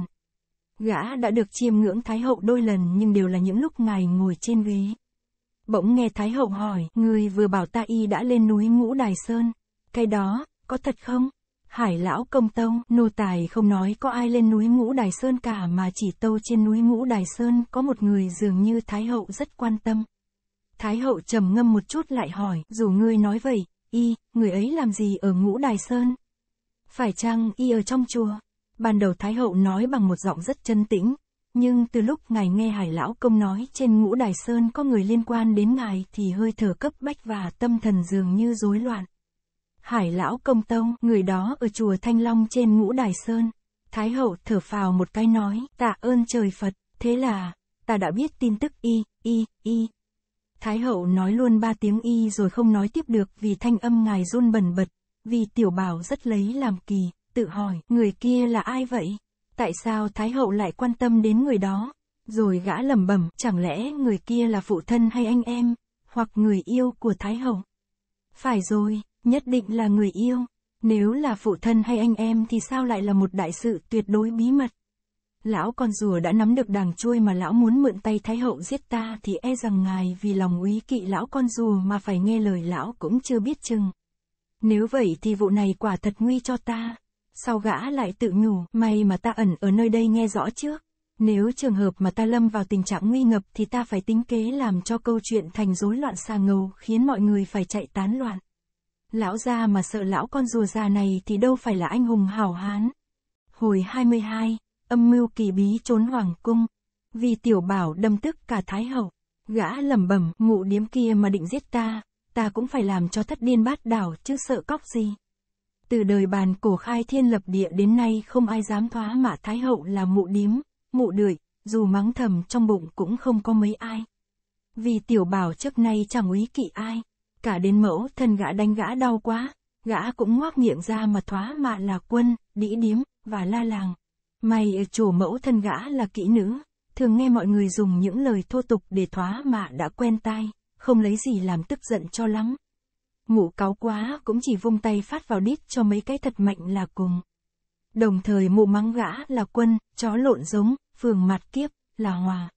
Gã đã được chiêm ngưỡng Thái hậu đôi lần nhưng đều là những lúc ngài ngồi trên ghế. Bỗng nghe Thái Hậu hỏi, người vừa bảo ta y đã lên núi Ngũ Đài Sơn. Cái đó, có thật không? Hải lão công tông nô tài không nói có ai lên núi Ngũ Đài Sơn cả mà chỉ tâu trên núi Ngũ Đài Sơn có một người dường như Thái Hậu rất quan tâm. Thái Hậu trầm ngâm một chút lại hỏi, dù ngươi nói vậy, y, người ấy làm gì ở Ngũ Đài Sơn? Phải chăng y ở trong chùa? Ban đầu Thái Hậu nói bằng một giọng rất chân tĩnh, nhưng từ lúc ngài nghe hải lão công nói trên ngũ đài sơn có người liên quan đến ngài thì hơi thở cấp bách và tâm thần dường như rối loạn. Hải lão công tông, người đó ở chùa Thanh Long trên ngũ đài sơn. Thái hậu thở phào một cái nói, tạ ơn trời Phật, thế là, ta đã biết tin tức y, y, y. Thái hậu nói luôn ba tiếng y rồi không nói tiếp được vì thanh âm ngài run bần bật, vì tiểu bảo rất lấy làm kỳ, tự hỏi, người kia là ai vậy? Tại sao Thái Hậu lại quan tâm đến người đó? Rồi gã lẩm bẩm, chẳng lẽ người kia là phụ thân hay anh em, hoặc người yêu của Thái Hậu? Phải rồi, nhất định là người yêu. Nếu là phụ thân hay anh em thì sao lại là một đại sự tuyệt đối bí mật? Lão con rùa đã nắm được đàng chuôi mà lão muốn mượn tay Thái Hậu giết ta thì e rằng ngài vì lòng úy kỵ lão con rùa mà phải nghe lời lão cũng chưa biết chừng. Nếu vậy thì vụ này quả thật nguy cho ta. Sau gã lại tự nhủ, may mà ta ẩn ở nơi đây nghe rõ trước. Nếu trường hợp mà ta lâm vào tình trạng nguy ngập thì ta phải tính kế làm cho câu chuyện thành rối loạn xa ngầu khiến mọi người phải chạy tán loạn. Lão gia mà sợ lão con rùa già này thì đâu phải là anh hùng hảo hán. Hồi 22, âm mưu kỳ bí trốn hoàng cung. Vì tiểu bảo đâm tức cả thái hậu. Gã lẩm bẩm, ngụ điếm kia mà định giết ta, ta cũng phải làm cho thất điên bát đảo chứ sợ cóc gì. Từ đời bàn cổ khai thiên lập địa đến nay không ai dám thoá mạ Thái Hậu là mụ điếm, mụ đười, dù mắng thầm trong bụng cũng không có mấy ai. Vì tiểu bảo trước nay chẳng ý kỵ ai, cả đến mẫu thân gã đánh gã đau quá, gã cũng ngoác miệng ra mà thoá mạ là quân, đĩ điếm, và la làng. May ở chủ mẫu thân gã là kỹ nữ, thường nghe mọi người dùng những lời thô tục để thoá mạ đã quen tai, không lấy gì làm tức giận cho lắm ngủ cáo quá cũng chỉ vung tay phát vào đít cho mấy cái thật mạnh là cùng. Đồng thời mụ mắng gã là quân, chó lộn giống, phường mặt kiếp, là hòa.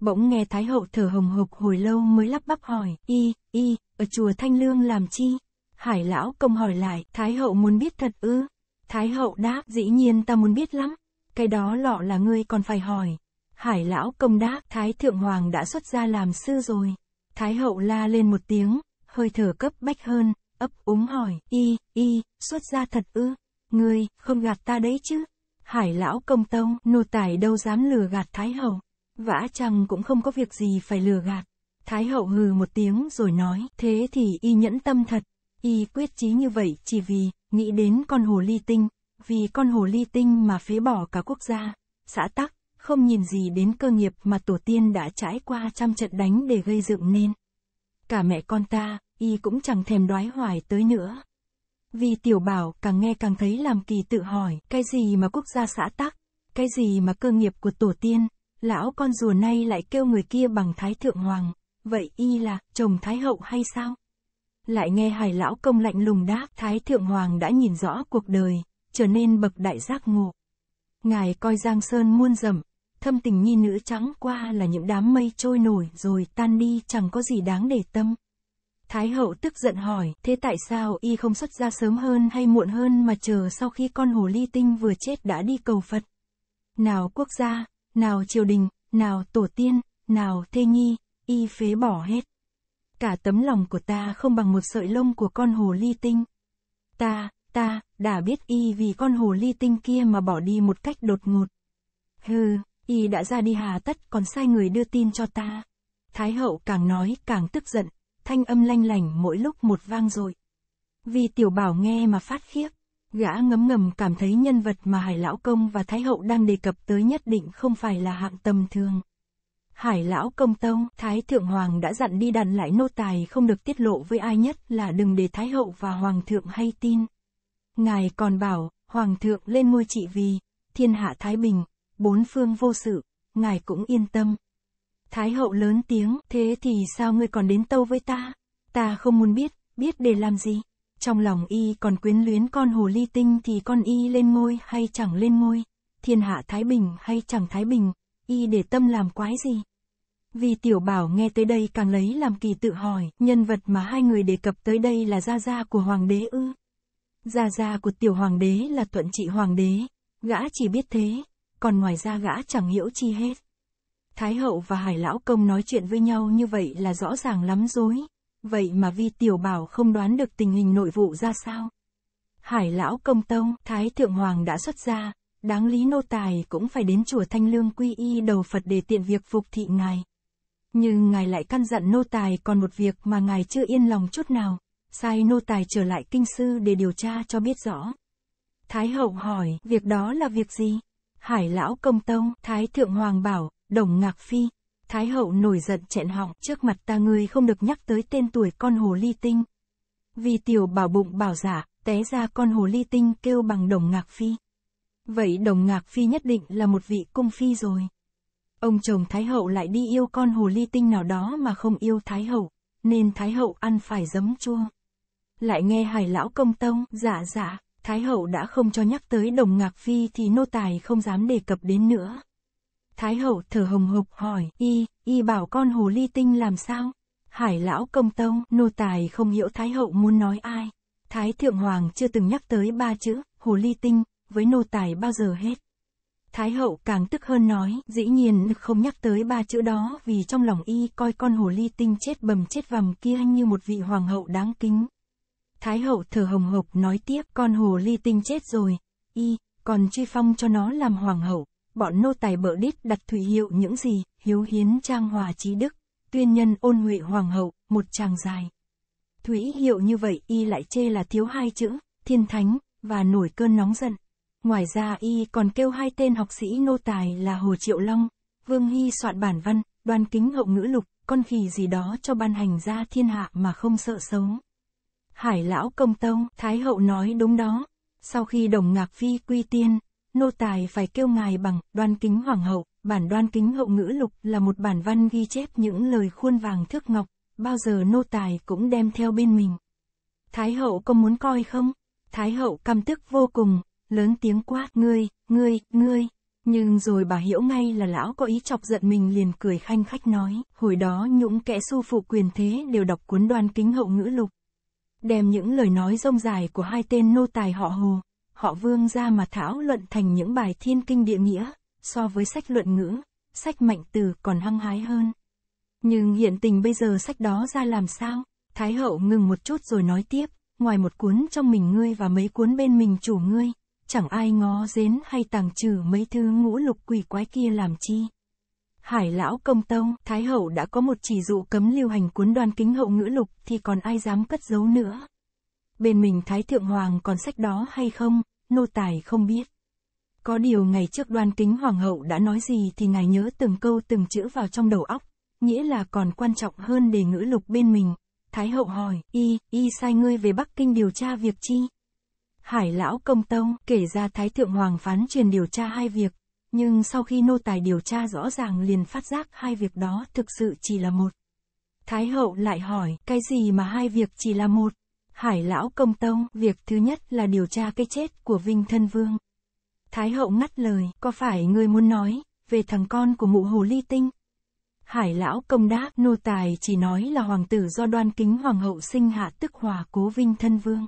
Bỗng nghe Thái Hậu thở hồng hộc hồi lâu mới lắp bắp hỏi, y, y, ở chùa Thanh Lương làm chi? Hải lão công hỏi lại, Thái Hậu muốn biết thật ư? Thái Hậu đáp, dĩ nhiên ta muốn biết lắm. Cái đó lọ là ngươi còn phải hỏi. Hải lão công đáp, Thái Thượng Hoàng đã xuất ra làm sư rồi. Thái Hậu la lên một tiếng, hơi thở cấp bách hơn, ấp úng hỏi, y, y, xuất ra thật ư, ngươi, không gạt ta đấy chứ. Hải lão công tông, nô tài đâu dám lừa gạt Thái Hậu, vã chăng cũng không có việc gì phải lừa gạt. Thái Hậu hừ một tiếng rồi nói, thế thì y nhẫn tâm thật, y quyết chí như vậy chỉ vì, nghĩ đến con hồ ly tinh, vì con hồ ly tinh mà phế bỏ cả quốc gia, xã tắc, không nhìn gì đến cơ nghiệp mà tổ tiên đã trải qua trăm trận đánh để gây dựng nên. Cả mẹ con ta, y cũng chẳng thèm đoái hoài tới nữa. Vì tiểu bảo càng nghe càng thấy làm kỳ tự hỏi, cái gì mà quốc gia xã tắc, cái gì mà cơ nghiệp của tổ tiên, lão con rùa nay lại kêu người kia bằng thái thượng hoàng, vậy y là chồng thái hậu hay sao? Lại nghe hải lão công lạnh lùng đáp thái thượng hoàng đã nhìn rõ cuộc đời, trở nên bậc đại giác ngộ. Ngài coi giang sơn muôn rầm, thâm tình nhi nữ trắng qua là những đám mây trôi nổi rồi tan đi chẳng có gì đáng để tâm. Thái hậu tức giận hỏi, thế tại sao y không xuất ra sớm hơn hay muộn hơn mà chờ sau khi con hồ ly tinh vừa chết đã đi cầu Phật? Nào quốc gia, nào triều đình, nào tổ tiên, nào thê nhi, y phế bỏ hết. Cả tấm lòng của ta không bằng một sợi lông của con hồ ly tinh. Ta, ta, đã biết y vì con hồ ly tinh kia mà bỏ đi một cách đột ngột. Hừ, y đã ra đi hà tất còn sai người đưa tin cho ta. Thái hậu càng nói càng tức giận, thanh âm lanh lảnh mỗi lúc một vang rồi. Vì tiểu bảo nghe mà phát khiếp, gã ngấm ngầm cảm thấy nhân vật mà Hải Lão Công và Thái Hậu đang đề cập tới nhất định không phải là hạng tầm thường. Hải Lão Công Tông, Thái Thượng Hoàng đã dặn đi đàn lại nô tài không được tiết lộ với ai nhất là đừng để Thái Hậu và Hoàng Thượng hay tin. Ngài còn bảo, Hoàng Thượng lên ngôi trị vì, thiên hạ Thái Bình, bốn phương vô sự, Ngài cũng yên tâm. Thái hậu lớn tiếng, thế thì sao ngươi còn đến tâu với ta? Ta không muốn biết, biết để làm gì? Trong lòng y còn quyến luyến con hồ ly tinh thì con y lên ngôi hay chẳng lên ngôi? Thiên hạ Thái Bình hay chẳng Thái Bình? Y để tâm làm quái gì? Vì tiểu bảo nghe tới đây càng lấy làm kỳ tự hỏi, nhân vật mà hai người đề cập tới đây là gia gia của hoàng đế ư. Gia gia của tiểu hoàng đế là thuận trị hoàng đế, gã chỉ biết thế, còn ngoài ra gã chẳng hiểu chi hết. Thái hậu và Hải lão công nói chuyện với nhau như vậy là rõ ràng lắm dối. Vậy mà Vi Tiểu Bảo không đoán được tình hình nội vụ ra sao. Hải lão công tông, Thái Thượng Hoàng đã xuất ra, đáng lý nô tài cũng phải đến chùa Thanh Lương quy y đầu Phật để tiện việc phục thị ngài. Nhưng ngài lại căn dặn nô tài còn một việc mà ngài chưa yên lòng chút nào, sai nô tài trở lại kinh sư để điều tra cho biết rõ. Thái hậu hỏi, việc đó là việc gì? Hải lão công tông, Thái Thượng Hoàng bảo, Đồng Ngạc Phi, Thái hậu nổi giận chẹn họng trước mặt ta ngươi không được nhắc tới tên tuổi con hồ ly tinh. Vì tiểu bảo bụng bảo giả, té ra con hồ ly tinh kêu bằng Đồng Ngạc Phi. Vậy Đồng Ngạc Phi nhất định là một vị cung phi rồi. Ông chồng Thái hậu lại đi yêu con hồ ly tinh nào đó mà không yêu Thái hậu, nên Thái hậu ăn phải giấm chua. Lại nghe hài lão công tông, giả dạ giả dạ, Thái hậu đã không cho nhắc tới Đồng Ngạc Phi thì nô tài không dám đề cập đến nữa. Thái hậu thở hồng hộc hỏi, y, y bảo con hồ ly tinh làm sao? Hải lão công tông, nô tài không hiểu Thái hậu muốn nói ai. Thái thượng hoàng chưa từng nhắc tới ba chữ, hồ ly tinh, với nô tài bao giờ hết. Thái hậu càng tức hơn nói, dĩ nhiên không nhắc tới ba chữ đó vì trong lòng y coi con hồ ly tinh chết bầm chết vầm kia như một vị hoàng hậu đáng kính. Thái hậu thở hồng hộc nói tiếp, con hồ ly tinh chết rồi, y, còn truy phong cho nó làm hoàng hậu, bọn nô tài bợ đít đặt thủy hiệu những gì, hiếu hiến trang hòa trí đức, tuyên nhân ôn huệ hoàng hậu, một chàng dài. Thủy hiệu như vậy y lại chê là thiếu hai chữ, thiên thánh, và nổi cơn nóng giận. Ngoài ra y còn kêu hai tên học sĩ nô tài là Hồ Triệu Long, Vương Hy soạn bản văn, đoàn kính hậu ngữ lục, con khỉ gì đó cho ban hành ra thiên hạ mà không sợ sống Hải lão công tông, Thái hậu nói đúng đó. Sau khi đồng ngạc phi quy tiên, nô tài phải kêu ngài bằng đoan kính hoàng hậu, bản đoan kính hậu ngữ lục là một bản văn ghi chép những lời khuôn vàng thước ngọc, bao giờ nô tài cũng đem theo bên mình. Thái hậu có muốn coi không? Thái hậu căm tức vô cùng, lớn tiếng quát, ngươi, ngươi, ngươi. Nhưng rồi bà hiểu ngay là lão có ý chọc giận mình liền cười khanh khách nói, hồi đó những kẻ su phụ quyền thế đều đọc cuốn đoan kính hậu ngữ lục. Đem những lời nói rông dài của hai tên nô tài họ hồ, họ vương ra mà thảo luận thành những bài thiên kinh địa nghĩa, so với sách luận ngữ, sách mạnh từ còn hăng hái hơn. Nhưng hiện tình bây giờ sách đó ra làm sao? Thái hậu ngừng một chút rồi nói tiếp, ngoài một cuốn trong mình ngươi và mấy cuốn bên mình chủ ngươi, chẳng ai ngó dến hay tàng trừ mấy thứ ngũ lục quỷ quái kia làm chi. Hải lão công tông, Thái hậu đã có một chỉ dụ cấm lưu hành cuốn đoàn kính hậu ngữ lục thì còn ai dám cất giấu nữa bên mình Thái Thượng Hoàng còn sách đó hay không, nô tài không biết. Có điều ngày trước đoan kính Hoàng hậu đã nói gì thì ngài nhớ từng câu từng chữ vào trong đầu óc, nghĩa là còn quan trọng hơn đề ngữ lục bên mình. Thái hậu hỏi, y, y sai ngươi về Bắc Kinh điều tra việc chi? Hải lão công tông kể ra Thái Thượng Hoàng phán truyền điều tra hai việc, nhưng sau khi nô tài điều tra rõ ràng liền phát giác hai việc đó thực sự chỉ là một. Thái hậu lại hỏi, cái gì mà hai việc chỉ là một? Hải lão công tông, việc thứ nhất là điều tra cái chết của Vinh Thân Vương. Thái hậu ngắt lời, có phải ngươi muốn nói, về thằng con của mụ hồ ly tinh? Hải lão công đáp, nô tài chỉ nói là hoàng tử do đoan kính hoàng hậu sinh hạ tức hòa cố Vinh Thân Vương.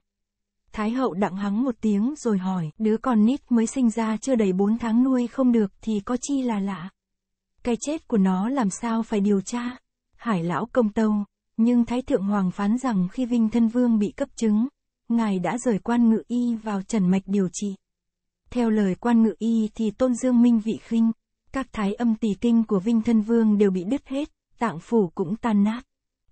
Thái hậu đặng hắng một tiếng rồi hỏi, đứa con nít mới sinh ra chưa đầy bốn tháng nuôi không được thì có chi là lạ. Cái chết của nó làm sao phải điều tra? Hải lão công tông. Nhưng Thái Thượng Hoàng phán rằng khi Vinh Thân Vương bị cấp chứng, Ngài đã rời quan ngự y vào trần mạch điều trị. Theo lời quan ngự y thì Tôn Dương Minh vị khinh, các thái âm tỳ kinh của Vinh Thân Vương đều bị đứt hết, tạng phủ cũng tan nát.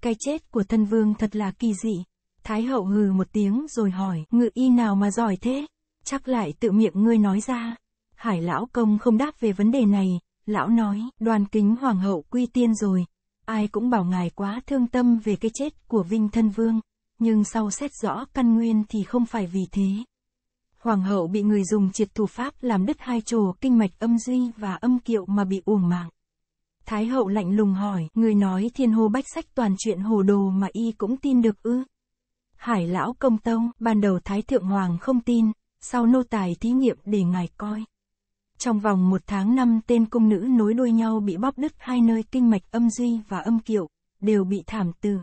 Cái chết của Thân Vương thật là kỳ dị. Thái hậu hừ một tiếng rồi hỏi, ngự y nào mà giỏi thế? Chắc lại tự miệng ngươi nói ra. Hải lão công không đáp về vấn đề này, lão nói, đoàn kính hoàng hậu quy tiên rồi, Ai cũng bảo ngài quá thương tâm về cái chết của Vinh Thân Vương, nhưng sau xét rõ căn nguyên thì không phải vì thế. Hoàng hậu bị người dùng triệt thủ pháp làm đứt hai trồ kinh mạch âm duy và âm kiệu mà bị uổng mạng. Thái hậu lạnh lùng hỏi, người nói thiên hô bách sách toàn chuyện hồ đồ mà y cũng tin được ư. Hải lão công tông, ban đầu thái thượng hoàng không tin, sau nô tài thí nghiệm để ngài coi. Trong vòng một tháng năm tên cung nữ nối đuôi nhau bị bóp đứt hai nơi kinh mạch âm duy và âm kiệu, đều bị thảm tử.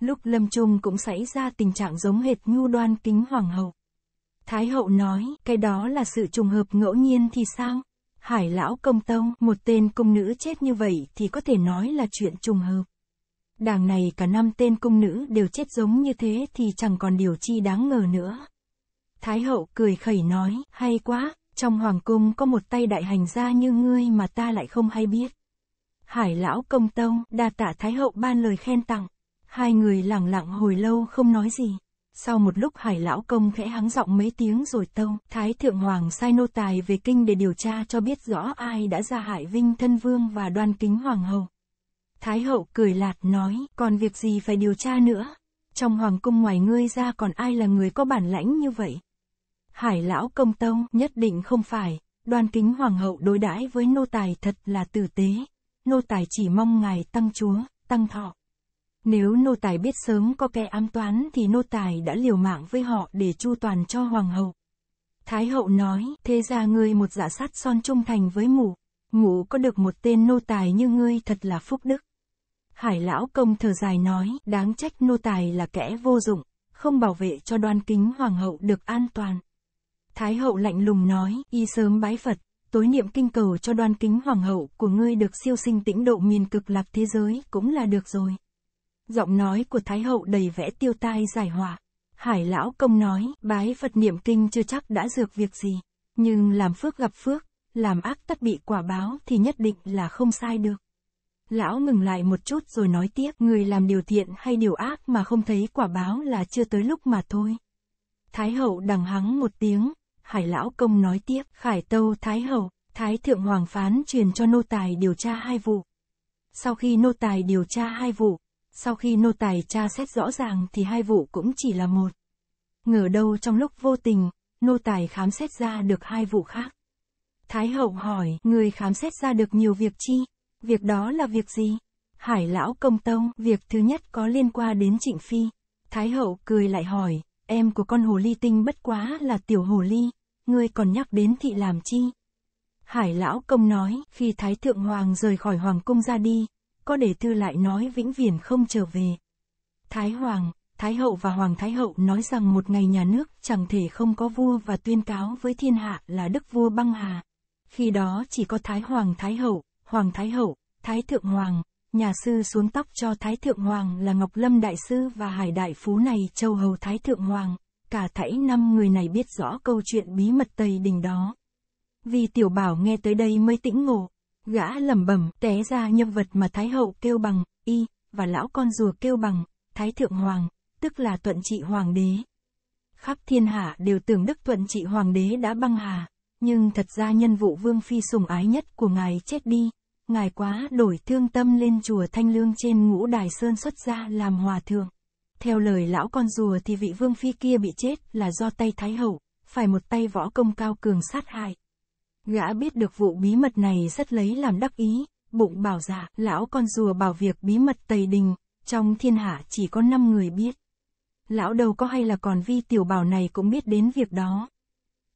Lúc lâm trung cũng xảy ra tình trạng giống hệt nhu đoan kính hoàng hậu. Thái hậu nói, cái đó là sự trùng hợp ngẫu nhiên thì sao? Hải lão công tông, một tên cung nữ chết như vậy thì có thể nói là chuyện trùng hợp. Đảng này cả năm tên cung nữ đều chết giống như thế thì chẳng còn điều chi đáng ngờ nữa. Thái hậu cười khẩy nói, hay quá, trong hoàng cung có một tay đại hành gia như ngươi mà ta lại không hay biết. Hải lão công tông, đa tạ thái hậu ban lời khen tặng. Hai người lẳng lặng hồi lâu không nói gì. Sau một lúc hải lão công khẽ hắng giọng mấy tiếng rồi tông, thái thượng hoàng sai nô tài về kinh để điều tra cho biết rõ ai đã ra hại vinh thân vương và đoan kính hoàng hậu. Thái hậu cười lạt nói, còn việc gì phải điều tra nữa. Trong hoàng cung ngoài ngươi ra còn ai là người có bản lãnh như vậy? Hải lão công tông nhất định không phải, đoan kính hoàng hậu đối đãi với nô tài thật là tử tế, nô tài chỉ mong ngài tăng chúa, tăng thọ. Nếu nô tài biết sớm có kẻ ám toán thì nô tài đã liều mạng với họ để chu toàn cho hoàng hậu. Thái hậu nói, thế ra ngươi một giả dạ sát son trung thành với mụ, mụ có được một tên nô tài như ngươi thật là phúc đức. Hải lão công thở dài nói, đáng trách nô tài là kẻ vô dụng, không bảo vệ cho đoan kính hoàng hậu được an toàn. Thái hậu lạnh lùng nói, y sớm bái Phật, tối niệm kinh cầu cho đoan kính hoàng hậu của ngươi được siêu sinh tĩnh độ miền cực lạc thế giới cũng là được rồi. Giọng nói của Thái hậu đầy vẽ tiêu tai giải hòa. Hải lão công nói, bái Phật niệm kinh chưa chắc đã dược việc gì, nhưng làm phước gặp phước, làm ác tất bị quả báo thì nhất định là không sai được. Lão ngừng lại một chút rồi nói tiếp, người làm điều thiện hay điều ác mà không thấy quả báo là chưa tới lúc mà thôi. Thái hậu đằng hắng một tiếng, Hải Lão Công nói tiếp, Khải Tâu Thái Hậu, Thái Thượng Hoàng Phán truyền cho nô tài điều tra hai vụ. Sau khi nô tài điều tra hai vụ, sau khi nô tài tra xét rõ ràng thì hai vụ cũng chỉ là một. Ngờ đâu trong lúc vô tình, nô tài khám xét ra được hai vụ khác. Thái hậu hỏi, người khám xét ra được nhiều việc chi? Việc đó là việc gì? Hải lão công tông, việc thứ nhất có liên quan đến trịnh phi. Thái hậu cười lại hỏi, em của con hồ ly tinh bất quá là tiểu hồ ly, ngươi còn nhắc đến thị làm chi? Hải lão công nói, khi Thái Thượng Hoàng rời khỏi Hoàng cung ra đi, có để thư lại nói vĩnh viễn không trở về. Thái Hoàng, Thái Hậu và Hoàng Thái Hậu nói rằng một ngày nhà nước chẳng thể không có vua và tuyên cáo với thiên hạ là đức vua băng hà. Khi đó chỉ có Thái Hoàng Thái Hậu, Hoàng Thái Hậu, Thái Thượng Hoàng, nhà sư xuống tóc cho Thái Thượng Hoàng là Ngọc Lâm Đại Sư và Hải Đại Phú này châu hầu Thái Thượng Hoàng cả thảy năm người này biết rõ câu chuyện bí mật Tây Đình đó. Vì tiểu bảo nghe tới đây mới tĩnh ngộ, gã lẩm bẩm té ra nhân vật mà Thái Hậu kêu bằng, y, và lão con rùa kêu bằng, Thái Thượng Hoàng, tức là thuận trị Hoàng đế. Khắp thiên hạ đều tưởng đức thuận trị Hoàng đế đã băng hà, nhưng thật ra nhân vụ Vương Phi sủng ái nhất của ngài chết đi, ngài quá đổi thương tâm lên chùa Thanh Lương trên ngũ đài sơn xuất gia làm hòa thượng. Theo lời lão con rùa thì vị vương phi kia bị chết là do tay Thái Hậu, phải một tay võ công cao cường sát hại. Gã biết được vụ bí mật này rất lấy làm đắc ý, bụng bảo giả, dạ, lão con rùa bảo việc bí mật Tây Đình, trong thiên hạ chỉ có 5 người biết. Lão đầu có hay là còn vi tiểu bảo này cũng biết đến việc đó.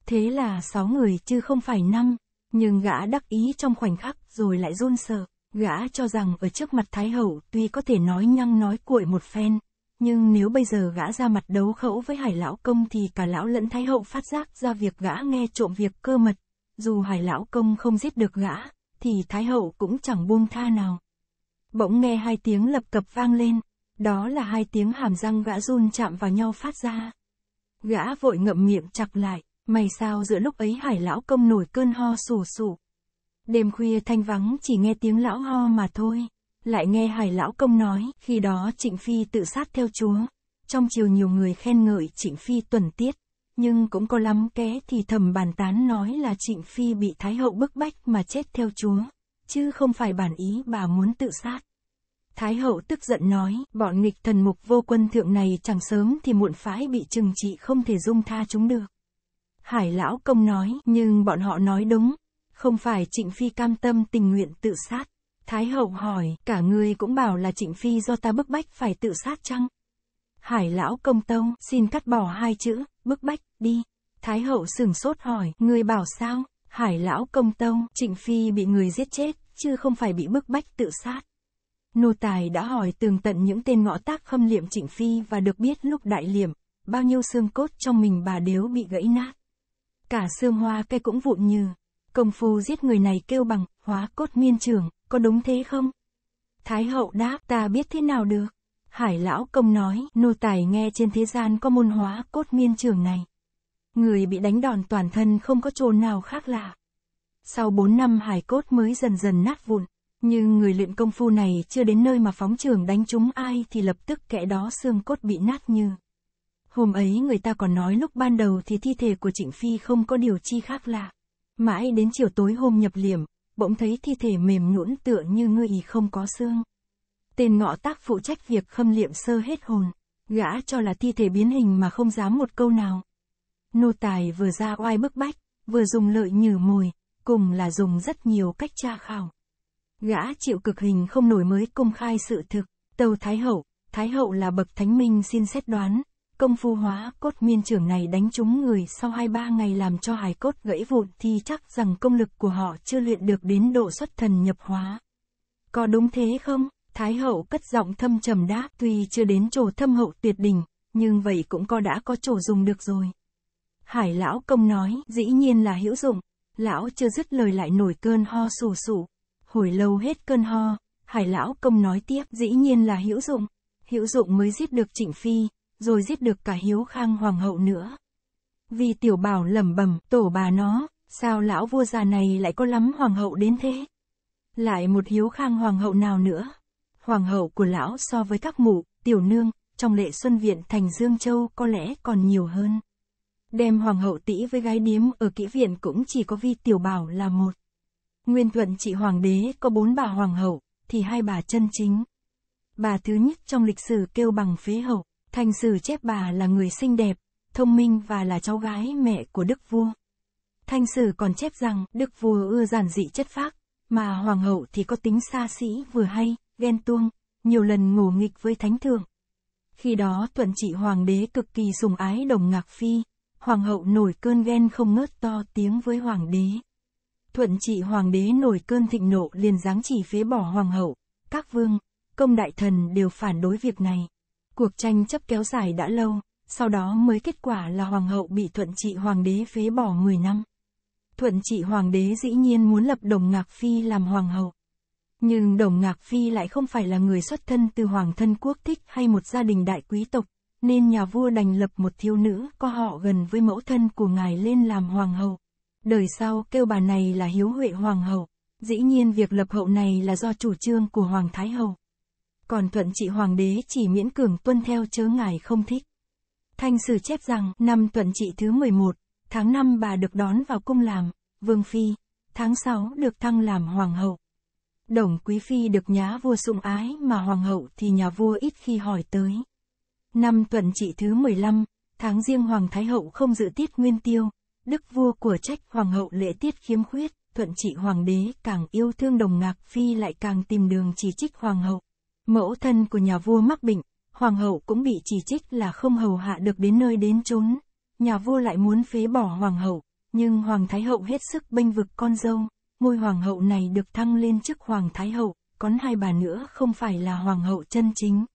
Thế là 6 người chứ không phải 5, nhưng gã đắc ý trong khoảnh khắc rồi lại run sợ, gã cho rằng ở trước mặt Thái Hậu tuy có thể nói nhăng nói cuội một phen, nhưng nếu bây giờ gã ra mặt đấu khẩu với hải lão công thì cả lão lẫn thái hậu phát giác ra việc gã nghe trộm việc cơ mật, dù hải lão công không giết được gã, thì thái hậu cũng chẳng buông tha nào. Bỗng nghe hai tiếng lập cập vang lên, đó là hai tiếng hàm răng gã run chạm vào nhau phát ra. Gã vội ngậm miệng chặt lại, mày sao giữa lúc ấy hải lão công nổi cơn ho sù sụ. Đêm khuya thanh vắng chỉ nghe tiếng lão ho mà thôi lại nghe Hải Lão Công nói, khi đó Trịnh Phi tự sát theo Chúa. Trong chiều nhiều người khen ngợi Trịnh Phi tuần tiết, nhưng cũng có lắm kẽ thì thầm bàn tán nói là Trịnh Phi bị Thái Hậu bức bách mà chết theo Chúa, chứ không phải bản ý bà muốn tự sát. Thái Hậu tức giận nói, bọn nghịch thần mục vô quân thượng này chẳng sớm thì muộn phái bị trừng trị không thể dung tha chúng được. Hải Lão Công nói, nhưng bọn họ nói đúng, không phải Trịnh Phi cam tâm tình nguyện tự sát Thái hậu hỏi, cả người cũng bảo là trịnh phi do ta bức bách phải tự sát chăng? Hải lão công tông, xin cắt bỏ hai chữ, bức bách, đi. Thái hậu sừng sốt hỏi, người bảo sao? Hải lão công tông, trịnh phi bị người giết chết, chứ không phải bị bức bách tự sát. Nô Tài đã hỏi tường tận những tên ngõ tác khâm liệm Trịnh Phi và được biết lúc đại liệm, bao nhiêu xương cốt trong mình bà đếu bị gãy nát. Cả xương hoa cây cũng vụn như, công phu giết người này kêu bằng, hóa cốt miên trường, có đúng thế không? Thái hậu đáp, ta biết thế nào được. Hải lão công nói, nô tài nghe trên thế gian có môn hóa cốt miên trường này. Người bị đánh đòn toàn thân không có chỗ nào khác lạ. Sau bốn năm hải cốt mới dần dần nát vụn, nhưng người luyện công phu này chưa đến nơi mà phóng trường đánh chúng ai thì lập tức kẻ đó xương cốt bị nát như. Hôm ấy người ta còn nói lúc ban đầu thì thi thể của Trịnh Phi không có điều chi khác lạ. Mãi đến chiều tối hôm nhập liệm, bỗng thấy thi thể mềm nhũn tựa như ngươi ý không có xương. Tên ngọ tác phụ trách việc khâm liệm sơ hết hồn, gã cho là thi thể biến hình mà không dám một câu nào. Nô tài vừa ra oai bức bách, vừa dùng lợi nhử mồi, cùng là dùng rất nhiều cách tra khảo. Gã chịu cực hình không nổi mới công khai sự thực, tàu Thái Hậu, Thái Hậu là bậc thánh minh xin xét đoán, công phu hóa cốt miên trưởng này đánh trúng người sau hai ba ngày làm cho hài cốt gãy vụn thì chắc rằng công lực của họ chưa luyện được đến độ xuất thần nhập hóa. Có đúng thế không? Thái hậu cất giọng thâm trầm đáp tuy chưa đến chỗ thâm hậu tuyệt đỉnh, nhưng vậy cũng có đã có chỗ dùng được rồi. Hải lão công nói, dĩ nhiên là hữu dụng. Lão chưa dứt lời lại nổi cơn ho sù sụ. Hồi lâu hết cơn ho, hải lão công nói tiếp, dĩ nhiên là hữu dụng. Hữu dụng mới giết được trịnh phi, rồi giết được cả hiếu khang hoàng hậu nữa. Vì tiểu bảo lẩm bẩm, tổ bà nó, sao lão vua già này lại có lắm hoàng hậu đến thế? Lại một hiếu khang hoàng hậu nào nữa? Hoàng hậu của lão so với các mụ, tiểu nương, trong lệ xuân viện thành Dương Châu có lẽ còn nhiều hơn. Đem hoàng hậu tỷ với gái điếm ở kỹ viện cũng chỉ có vi tiểu bảo là một. Nguyên thuận chị hoàng đế có bốn bà hoàng hậu, thì hai bà chân chính. Bà thứ nhất trong lịch sử kêu bằng phế hậu. Thành sử chép bà là người xinh đẹp, thông minh và là cháu gái mẹ của đức vua. Thanh sử còn chép rằng đức vua ưa giản dị chất phác, mà hoàng hậu thì có tính xa xỉ vừa hay, ghen tuông, nhiều lần ngủ nghịch với thánh thượng. Khi đó tuận trị hoàng đế cực kỳ sùng ái đồng ngạc phi, hoàng hậu nổi cơn ghen không ngớt to tiếng với hoàng đế. Thuận trị hoàng đế nổi cơn thịnh nộ liền giáng chỉ phế bỏ hoàng hậu, các vương, công đại thần đều phản đối việc này. Cuộc tranh chấp kéo dài đã lâu, sau đó mới kết quả là hoàng hậu bị thuận trị hoàng đế phế bỏ 10 năm. Thuận trị hoàng đế dĩ nhiên muốn lập Đồng Ngạc Phi làm hoàng hậu. Nhưng Đồng Ngạc Phi lại không phải là người xuất thân từ hoàng thân quốc thích hay một gia đình đại quý tộc, nên nhà vua đành lập một thiếu nữ có họ gần với mẫu thân của ngài lên làm hoàng hậu. Đời sau kêu bà này là Hiếu Huệ Hoàng hậu. Dĩ nhiên việc lập hậu này là do chủ trương của Hoàng Thái Hậu còn thuận trị hoàng đế chỉ miễn cường tuân theo chớ ngài không thích. Thanh sử chép rằng, năm thuận trị thứ 11, tháng 5 bà được đón vào cung làm, vương phi, tháng 6 được thăng làm hoàng hậu. Đồng quý phi được nhá vua sủng ái mà hoàng hậu thì nhà vua ít khi hỏi tới. Năm thuận trị thứ 15, tháng riêng hoàng thái hậu không dự tiết nguyên tiêu, đức vua của trách hoàng hậu lễ tiết khiếm khuyết, thuận trị hoàng đế càng yêu thương đồng ngạc phi lại càng tìm đường chỉ trích hoàng hậu. Mẫu thân của nhà vua mắc bệnh, hoàng hậu cũng bị chỉ trích là không hầu hạ được đến nơi đến chốn. Nhà vua lại muốn phế bỏ hoàng hậu, nhưng hoàng thái hậu hết sức bênh vực con dâu, ngôi hoàng hậu này được thăng lên chức hoàng thái hậu, còn hai bà nữa không phải là hoàng hậu chân chính.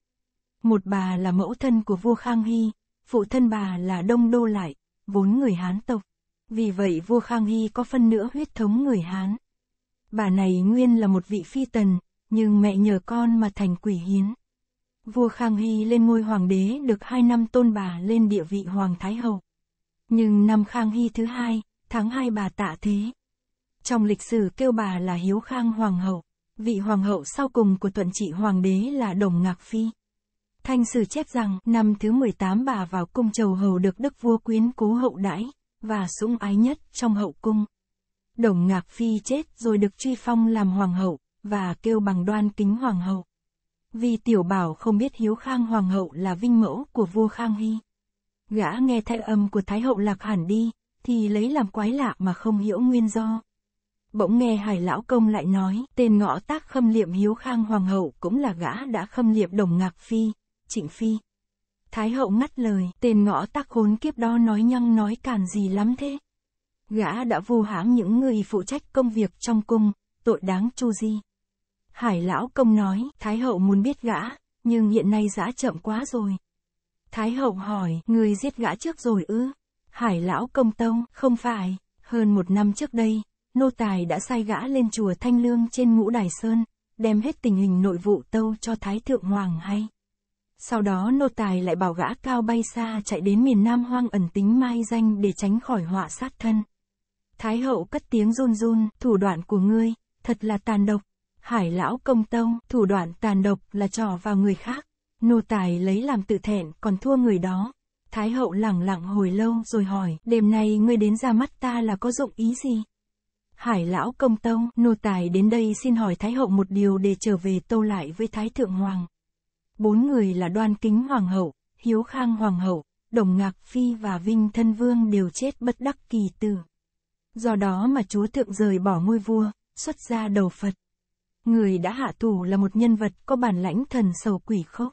Một bà là mẫu thân của vua Khang Hy, phụ thân bà là Đông Đô Lại, vốn người Hán tộc. Vì vậy vua Khang Hy có phân nửa huyết thống người Hán. Bà này nguyên là một vị phi tần, nhưng mẹ nhờ con mà thành quỷ hiến. Vua Khang Hy lên ngôi hoàng đế được 2 năm tôn bà lên địa vị hoàng thái hậu. Nhưng năm Khang Hy thứ hai, tháng 2 bà tạ thế. Trong lịch sử kêu bà là Hiếu Khang hoàng hậu, vị hoàng hậu sau cùng của tuận trị hoàng đế là Đồng Ngạc Phi. Thanh sử chép rằng năm thứ 18 bà vào cung chầu hầu được đức vua quyến cố hậu đãi và sủng ái nhất trong hậu cung. Đồng Ngạc Phi chết rồi được truy phong làm hoàng hậu, và kêu bằng đoan kính hoàng hậu. Vì tiểu bảo không biết hiếu khang hoàng hậu là vinh mẫu của vua Khang Hy. Gã nghe thay âm của Thái hậu lạc hẳn đi, thì lấy làm quái lạ mà không hiểu nguyên do. Bỗng nghe hải lão công lại nói, tên ngõ tác khâm liệm hiếu khang hoàng hậu cũng là gã đã khâm liệm đồng ngạc phi, trịnh phi. Thái hậu ngắt lời, tên ngõ tác khốn kiếp đó nói nhăng nói càn gì lắm thế. Gã đã vu hãng những người phụ trách công việc trong cung, tội đáng chu di. Hải lão công nói, Thái hậu muốn biết gã, nhưng hiện nay gã chậm quá rồi. Thái hậu hỏi, người giết gã trước rồi ư? Hải lão công tông, không phải, hơn một năm trước đây, nô tài đã sai gã lên chùa Thanh Lương trên ngũ Đài Sơn, đem hết tình hình nội vụ tâu cho Thái Thượng Hoàng hay. Sau đó nô tài lại bảo gã cao bay xa chạy đến miền Nam hoang ẩn tính mai danh để tránh khỏi họa sát thân. Thái hậu cất tiếng run run, thủ đoạn của ngươi, thật là tàn độc. Hải lão công tông, thủ đoạn tàn độc là trò vào người khác. Nô tài lấy làm tự thẹn còn thua người đó. Thái hậu lẳng lặng hồi lâu rồi hỏi, đêm nay ngươi đến ra mắt ta là có dụng ý gì? Hải lão công tông, nô tài đến đây xin hỏi Thái hậu một điều để trở về tâu lại với Thái thượng hoàng. Bốn người là đoan kính hoàng hậu, hiếu khang hoàng hậu, đồng ngạc phi và vinh thân vương đều chết bất đắc kỳ tử. Do đó mà chúa thượng rời bỏ ngôi vua, xuất ra đầu Phật. Người đã hạ tù là một nhân vật có bản lãnh thần sầu quỷ khốc.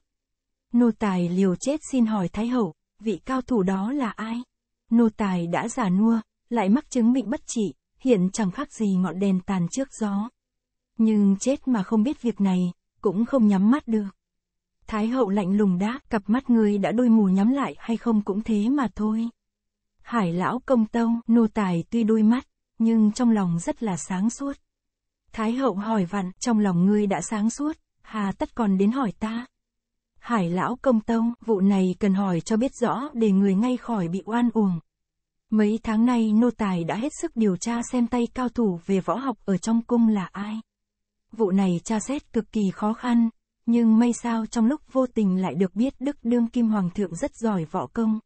Nô tài liều chết xin hỏi Thái Hậu, vị cao thủ đó là ai? Nô tài đã già nua, lại mắc chứng bệnh bất trị, hiện chẳng khác gì ngọn đèn tàn trước gió. Nhưng chết mà không biết việc này, cũng không nhắm mắt được. Thái hậu lạnh lùng đáp, cặp mắt người đã đôi mù nhắm lại hay không cũng thế mà thôi. Hải lão công tông, nô tài tuy đôi mắt, nhưng trong lòng rất là sáng suốt. Thái hậu hỏi vặn, trong lòng ngươi đã sáng suốt, hà tất còn đến hỏi ta. Hải lão công tông, vụ này cần hỏi cho biết rõ để người ngay khỏi bị oan uổng. Mấy tháng nay nô tài đã hết sức điều tra xem tay cao thủ về võ học ở trong cung là ai. Vụ này tra xét cực kỳ khó khăn, nhưng may sao trong lúc vô tình lại được biết Đức Đương Kim Hoàng thượng rất giỏi võ công.